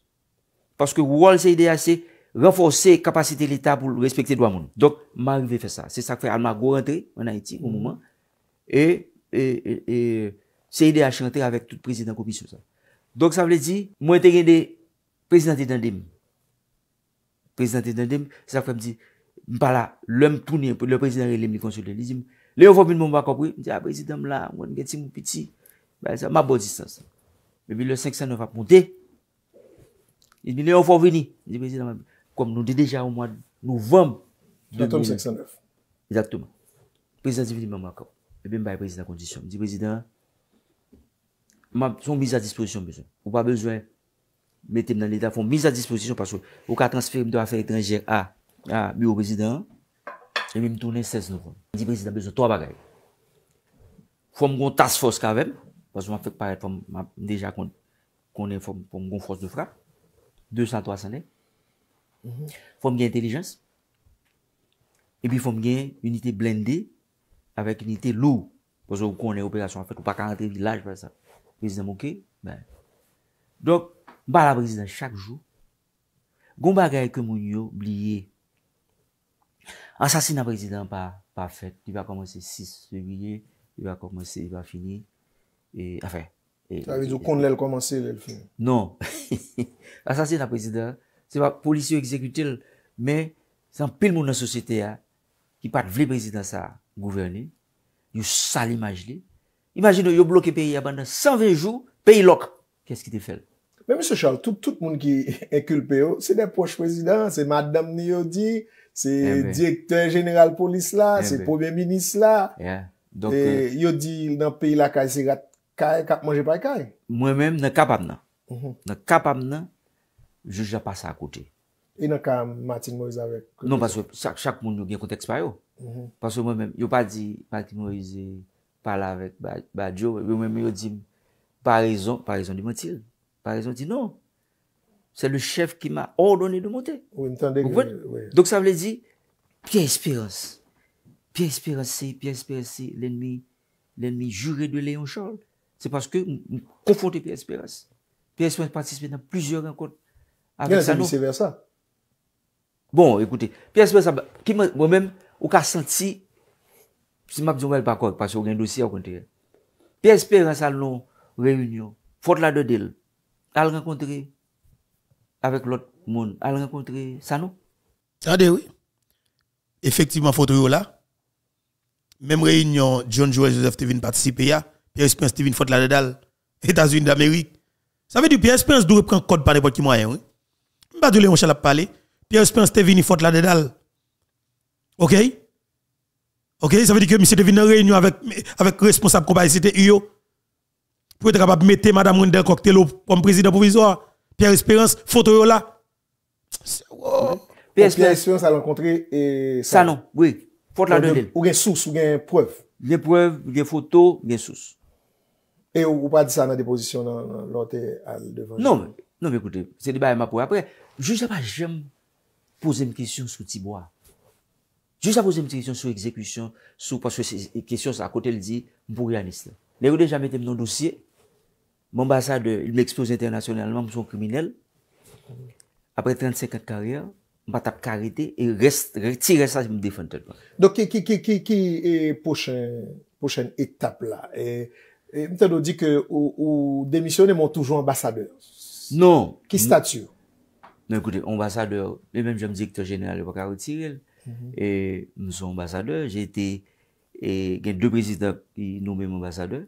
Paske wòl CIDH se... renforser kapasite l'Etat pou l'respekte dwa moun. Dok, m'arive fè sa. Se sak fè, al m'a gwo rentre en Haiti, gwo mouman, e se ide achante avèk tout prezident koubi sou sa. Dok, sa vle di, mwen te gende prezidenti d'andem. Prezidenti d'andem, se sak fè mdi, m'pala, l'öm toune, le prezident l'èm ni konsolè. Li zim, le yon fò vini moun mwa kòpri, mdi, a prezidam la, mwen geti moun piti. Mwa bozistans. Mwen bi le 509 ap mwote. Li zim Kom nou de deja ou mwen nou vam. Atom 609. Ejaktouman. Prezident zivili mwen mwakap. Ebe mwen bay prezident kondisyon. Di prezident. Mwen son miz a disposisyon bezon. Mwen pa bezon. Mete mnen lida fon. Miz a disposisyon. Paso. Ou ka transfer mwen do afer etranger. A. A. Mi ou prezident. Ebe mwen tounen 16 novem. Di prezident bezon. To a bagay. Fon mwen gwen tas fos kavem. Paso mwen fok paret. Mwen deja konen fon mwen gwen fos de fra. 200-300 nek. Fom gen intelejans E pi fom gen unité blendé Avèk unité lou Pòsè ou konen operasyon Fèk ou pa kan rentre vilaj Fèzè mokè Dok, mba la prezident chak jou Goumba gèy ke moun yo Bliye Asasina prezident pa fèk Ti va komanse 6 sèvillè Ti va komanse, ti va fini Afè Non [LAUGHS] Asasina prezident Se pa, polisi yo ekzekutil, men, san pil moun nan sosyete ya, ki pat vle prezidans a gouverni, yo sal imaj li. Imagin yo, yo bloke peyi yabanda 120 jou, peyi lok. Kèst ki te fel? Mè mè se chal, tout moun ki ekulpe [LAUGHS] yo, se de poch prezidans, se madame ni yo di, se eh direktor general polis la, eh se poube minis la, euh, yo di nan peyi la kaj se gat manje par e kaj. E. Mwen mèm nan kapab nan. Mhm. Nan kapab nan jujja pa sa akote. E nan ka Martin Moise avèk? Euh, non, paswe, chak moun yo gen konteks pa yo. Paswe mwen mèm, yo pa di Martin Moise pala avèk Badiou, yo mèm yo di, parèzon, parèzon di mè til? Parèzon di non. Se le chef ki mè ordone di mè te. Ou intande gri. Dok sa vle di, pi espérance, pi espérance, si pi espérance, si lè nmi, lè nmi jure de lè yon chan. Se paske m konfonte pi espérance. Pi espérance patispe nan plizè renkote avec c'est Bon, écoutez, Pierre Spencer, moi-même, au cas senti, si m'a dit, pas quoi, parce y a un dossier à compter. Pierre Spencer, salon, réunion, Faut la de Elle à rencontrer avec l'autre monde, à le ça nous. Ah, oui. Effectivement, photo là. Même réunion, John Joe Joseph Tevin participé à, Pierre Spencer Tevin faute la de États-Unis d'Amérique. Ça veut dire Pierre Spencer doit prendre code par n'importe qui moyen, oui de Léon Chalapale, Pierre Espérance était venu fort la dédale, OK OK, ça veut dire que monsieur devine en réunion avec avec responsable compagnie c'était UO. Pour être capable de mettre madame Wendel cocktail comme président provisoire. Pierre Espérance photo là. Pierre Espérance a rencontré et eh, non. oui. faute la dédale. Ou bien source, ou bien preuve. Des preuves, des photos, des sources. Et ou, pas dit ça dans la déposition dans l'autre devant. Non, non mais écoutez, c'est débat ma pour après. Jouja pa jèm pose mè kèsyon sou tibwa. Jouja pose mè kèsyon sou exèkwisyon sou paswè sè kèsyon sa kote lè di mpou rè aniste. Lè wè dè jèm mè te mè nan dosye, mè ambassade mè expose internasyonelman mè son kriminelle. Apre 35 kè karyè, mè pa tap karyète et tire sa mè defante. Donk ki pochè etap la? Mè te nou di kè ou demisyonè mè toujou ambassadeur. Non. Ki statyou? Nou, ekoutè, ambassadeur, mèm jèm diktor jenè alè wakarouti sirèl, msèm ambassadeur, jè te, gen dè prezident ki nou mèm ambassadeur,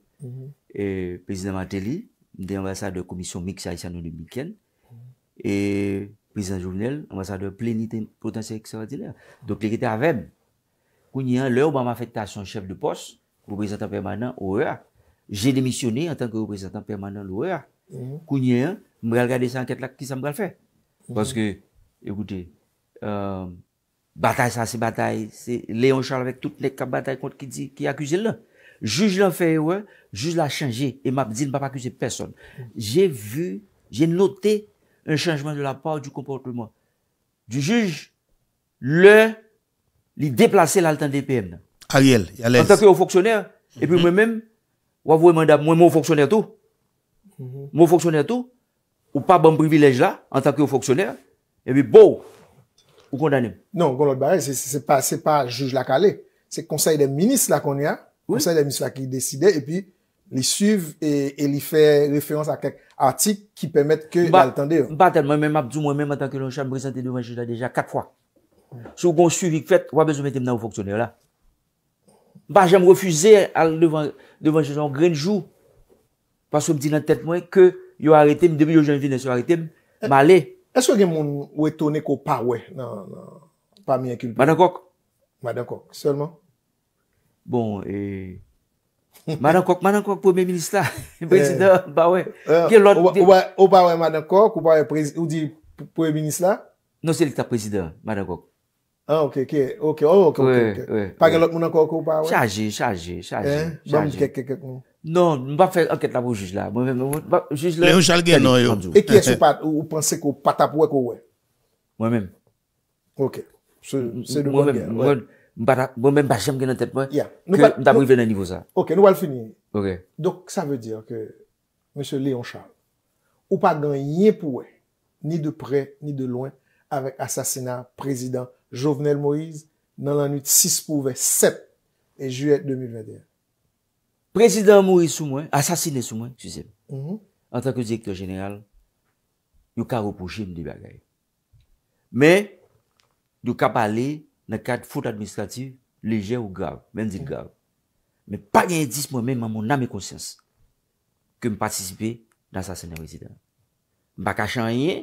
prezident Mateli, mèm te ambassadeur komisyon miksa isanouni bikèn, e prezident jounel, ambassadeur plenite potensye eksovatilè. Dok, lè kète avèm, kounye an, lè ou ba m'a fèkta son chèf de pos, reprezentant permanant, ouè. Jè demisyonè an tanke reprezentant permanant, ouè. Kounye an, mbèl gade san kèt lak ki sa mbè Paske, ekoute, batay sa, se batay, se leyon charvek tout le kap batay kont ki akuse lè. Juge l'a fèye wè, juge l'a chanje, e map di, n'ba pa akuse person. J'è vu, j'è note, un chanjman de la pa ou du kompote ou mò. Du juge, lè, li deplase l'altan DPM. A yèl, yèl. En takè ou foksyonèr, epi mè mèm, wavou e mandab, mèm ou foksyonèr tou, mèm ou foksyonèr tou, ou pa bon privilèj bon, non, la, an takè ou foksyonèr, e bi bou, ou kondanèm. Non, kondanèm, se pa jòj la kalè. Se konsey de minis la kon yè, konsey de minis la ki deside, e pi li suiv, e li fè reférense a kèk artik, ki pèmèt kè yè lal tendè. Ba, mbaten, mwen mèm ap, dù mwen mèm an takè lòn chan, mbresante devan jòj la dèjè, kak fwa. Sò kon suivik fèt, wè mwen mwen tem nan ou foksyonèr la. Ba, jèm refuzè al devan j Yo aretem, debi yo janvines yo aretem, male. Esko gen moun wè tonè kou pa wè nan pami enkulpe? Madan Kok. Madan Kok, selman? Bon, e... Madan Kok, Madan Kok, pwè mè minister, president, pa wè. Ou pa wè Madan Kok, ou pa wè prez... Ou di pwè minister? Non, se lèk ta prezident, Madan Kok. Ah, ok, ok, ok, ok, ok, ok. Pa gen lòt mounan Kok ou pa wè? Chaje, chaje, chaje. Eh, bè mou kèk, kèk, kèk, mou. Non, mba fè anket la wou juj la. Léon Charles e gen nan yon djou. E kye sou panse kou patap wè kou wè? Mwen men. Ok. Mwen men bachem gen nan tèp mwen kè mta mwen ven nan nivou sa. Ok, nou wal finin. Donc, sa vè dir ke, M. Léon Charles, wou pat dan yen pou wè, ni de prè, ni de lwen, avèk asasina prezident Jovenel Moïse nan lan nout 6 pou vè 7 en juè 2021. Prezident mou re sou mwen, asasine sou mwen, tu zem. Mhm. En tanke direktor jeneral, yo karo pou jim di bagay. Men, yo kap ale, nan kat foute administrativ, leje ou grav, men di grav. Men pa gen yon dis mwen men, man moun nan me konsyans, ke m patisipe dan asasine rezidant. M baka chanye,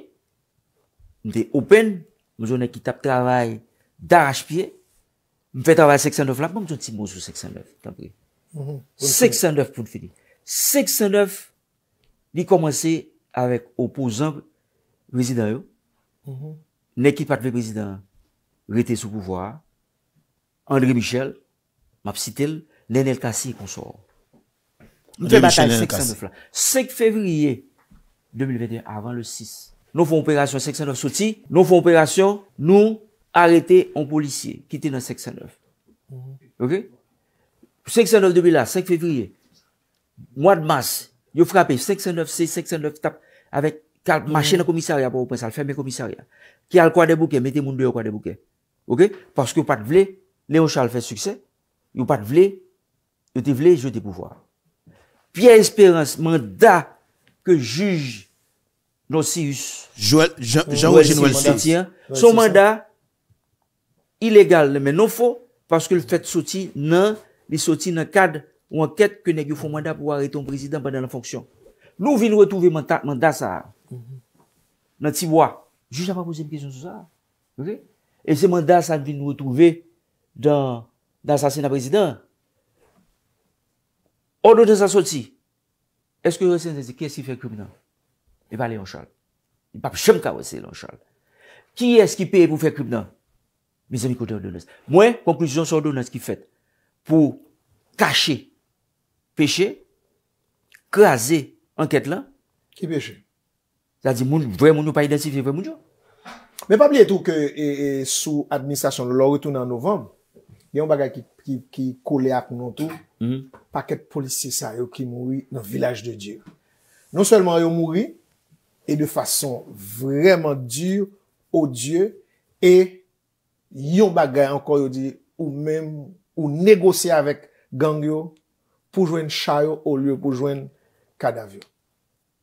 m te open, m zo ne ki tap travay daraj piye, m fe travay seksan doflap, m m zo ti moun sou seksan doflap. 609 pou te fini 609 Li komanse Avèk oposan Prezident Nèkipat vè prezident Retè sou pouvoir André Michel Mapsitil Nènel Kassi konsor Nou fè bataj 609 la 5 fevriye 2021 avan le 6 Nou fè opération 609 soti Nou fè opération Nou Arrete en policie Kitè nan 609 Ok? 509 de Bila, 5 Février, mwad mas, yo frape, 509 C, 509 TAP, avèk kalp machè nan komissaryan pou ou prensal, fèmè komissaryan, ki al kwa de bouke, mette moun de yo kwa de bouke, ok? Paske yo pat vle, Neon Charles fè sükse, yo pat vle, yo te vle, yo te pouvoar. Piè espérance, manda, ke juj, non si yus, son manda, ilégal, men non fò, paske l fèt soti, nan mi soti nan kade ou anket ke negyo fon manda pou arre ton prezident ban nan la fonksyon. Nou vin retouve manda sa mhm. nan tibwa. Jouj apan pou zem kèsyon sou sa. E se manda sa vin retouve dan sasen nan prezident. Ordonè sa soti. Eske yon sen zèzi, kè eski fè krib nan? E ba lè yon chal. Yon pap chem kawese yon chal. Kè eski pè pou fè krib nan? Misè mi kote ordonè sa. Mwen, konklusyon son ordonè sa ki fèt. pou kache, peche, kaze anket lan. Ki peche? Zadi moun, vwè moun nou pa identifi vwè moun djo. Mè pa pli etou ke e, e, sou administrasyon nou lò retounan novem, yon bagay ki kole ak moun an tou, mhm. paket polisye sa yo ki mouri nan vilaj de Diyo. Non selman yo mouri, e de fason vwèman dir o Diyo, e yon bagay anko yo di ou mèm, ou negose avek gangyo pou jwen chayo ou lye pou jwen kadavyo.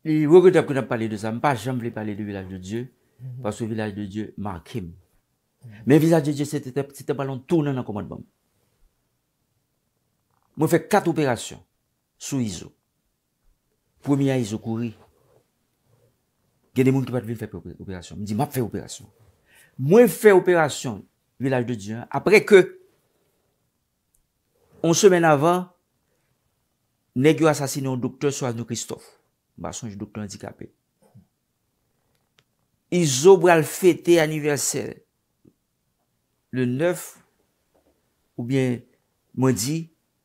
E wè wè te ap kwen ap pale de sa. M pa jen vle pale de vilaj de Diyo pas wè vilaj de Diyo ma akim. Men vizaj de Diyo se te balon tounen an komad ban. Mwen fè kat operasyon sou Iso. Premier Iso kouri. Genè moun ki pat vile fè operasyon. M di map fè operasyon. Mwen fè operasyon vilaj de Diyo apre ke On semen avan, Negyo asasine ou doktor Soazno Kristof. Bason, jou doktor andikapè. Izo bral fete aniversèl. Le 9, ou bien, mwen di,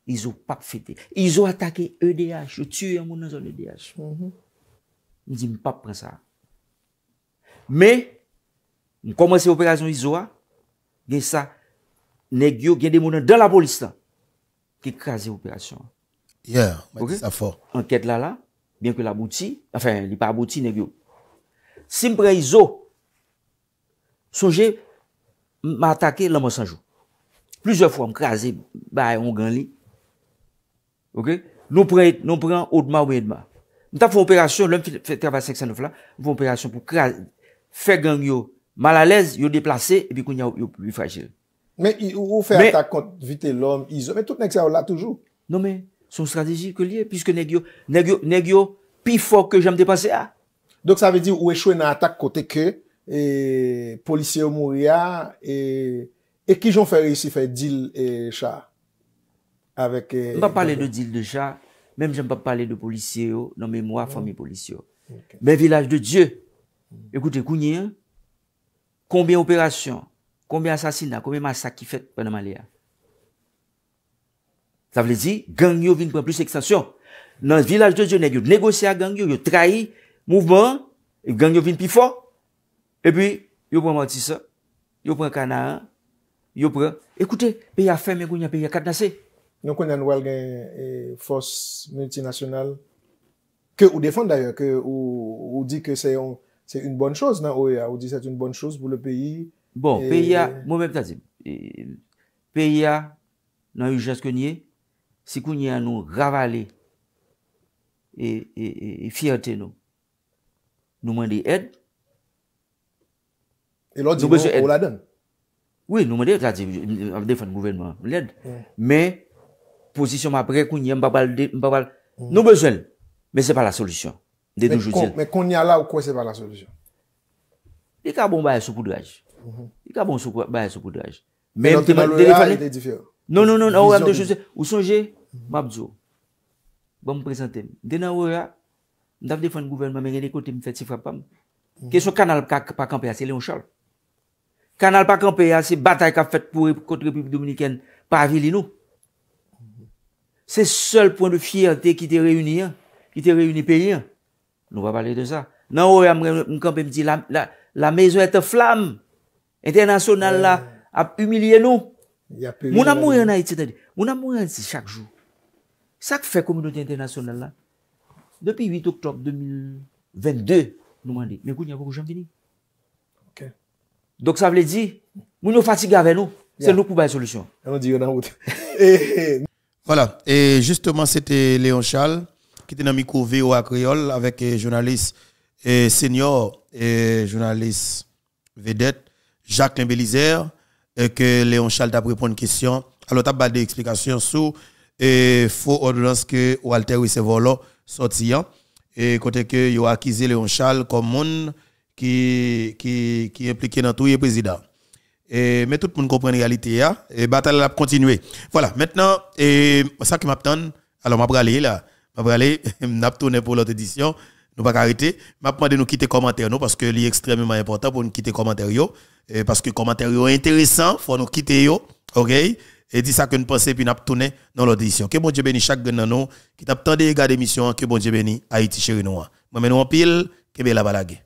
Izo pap fete. Izo atake EDH, ou tue yon mounen zon EDH. Mwen mhm. di, mwen pap pren sa. Me, mwen komanse operasyon Izo a, gen sa, Negyo gen de mounen dan la bolistan. ki krasi w operasyon. Ya, ba ki sa fò. Enkèd lala, byen ke la bouti, anfen li pa bouti, ne vyo. Si m prey zo, souje, m atake laman sanjou. Plouzè fò m krasi, ba yon gan li. Ok? Nou prey, nou prey an, odma ou edma. M ta fò operasyon, lèm ki trabasek sanof la, m fò operasyon pou krasi, fè gang yo, malalèz, yo deplase, epi koun yon yon pi fragil. Mè ou fè atak kont vitè lòm, isò, mè tout nèk sè non, ah. ou la toujou. Oh. Non mè, son strategi ke liè, piske nèk yo, nèk yo, nèk yo, pi fòk ke jèm dèpansè a. Dok sa vè di ou wè chouè nan atak kote kè, e, polisye ou mouri a, e, e ki jòn fè reysi fè dil e chà? Avèk e... Mè mè pa pale de dil de chà, mè mè jèm pa pale de polisye ou, nan mè mwa fòmè polisye ou. Mè vilaj de djè. Ekoute, kounye, konbyen operasyon, konbe asasina, konbe masakifet pwè nan Maliya. Sa vle di, gangyo vin pwen plus ekstasyon. Nan vilaj tos yo ne, yo negosya gangyo, yo trahi mouvment, gangyo vin pifon. E pi, yo pwen Maltisa, yo pwen Kanaan, yo pwen... Ekoute, pe ya feme gwen ya pe ya katnase. Nou kon jan wèl gen fos multinasyonal ke ou defan d'ayor, ke ou di ke se yon, se yon bon chos nan OEA. Ou di se yon bon chos pou le peyi Bon, pe ya, moun men ptazim, pe ya nan yon jaz konye, si konye an nou ravale e fiyate nou, nou mwen dey ed. E lò di moun, ou la den? Oui, nou mwen dey ptazim, an defan gouvernement, lèd. Mè, posisyon mè apre konye, mbapal, mbapal, nou bezwen, mè se pa la solisyon, dey doujouzen. Mè konye ala ou kwen se pa la solisyon? E ka bon ba yon sou poudwaj. I ka bon soukou, ba soukou d'aj. Men ap teman, dene fane... Non, non, non, an ou an te chose, ou sonje, mabzo, bon m prezante, dene an ou an, m daf defan gouverne, m ame geni kote m fete si frapam, m'm. ke mhm. sou kanal pa kampe ya, se leon chal. Kanal pa kampe ya, se batay ka fete pou kontrepip dominiken pa avili nou. Mhm. Se sol pon de fiyate ki te reyuni, ki te reyuni peyi, nou va pale de sa. Nan ou an, m m'm, kampe m'm m di, la mezo ete flamme. International a humilié nous. Nous avons ap en Haïti, Haiti tadi. Mon amour mouri chaque jour chaque jour. Ça fait kominote communauté internationale depuis 8 octobre 2022 nous mande. dit. Mais nous kou pas de Ok. Donc, ça veut dire moun nous nous. nous. nous. nous. nou pou solution. solution. [LAUGHS] Voilà. Et justement, c'était Léon Charles qui était dans le micro VOA Creole avec eh, journaliste et eh, senior et eh, journaliste vedette Jacques Limbelizer et euh, que Léon Charles t'a à une question. Alors, t'as des explications sur et euh, faux ordonnance que Walter recevait là, sortir hein. et côté que a accusé Léon Charles comme monde qui qui qui impliqué dans tout le président. Et, mais tout le monde comprend la réalité là hein. et bataille a continuer. Voilà, maintenant et ça qui m'attend, alors m'a aller là, m'a aller [LAUGHS] m'a pour l'autre édition, nous pas arrêter, m'a de nous quitter commentaire nous parce que c'est extrêmement important pour nous quitter commentaire yo. Eh, parce que commentaire intéressant, faut nous quitter yo, OK Et dit ça que nous pensons puis nous tourner dans l'audition. Que bon Dieu bénisse chaque de nous qui t'a de regarder l'émission, que bon Dieu bénisse Haïti chérie nous. Moi nous en pile, que belle la balague.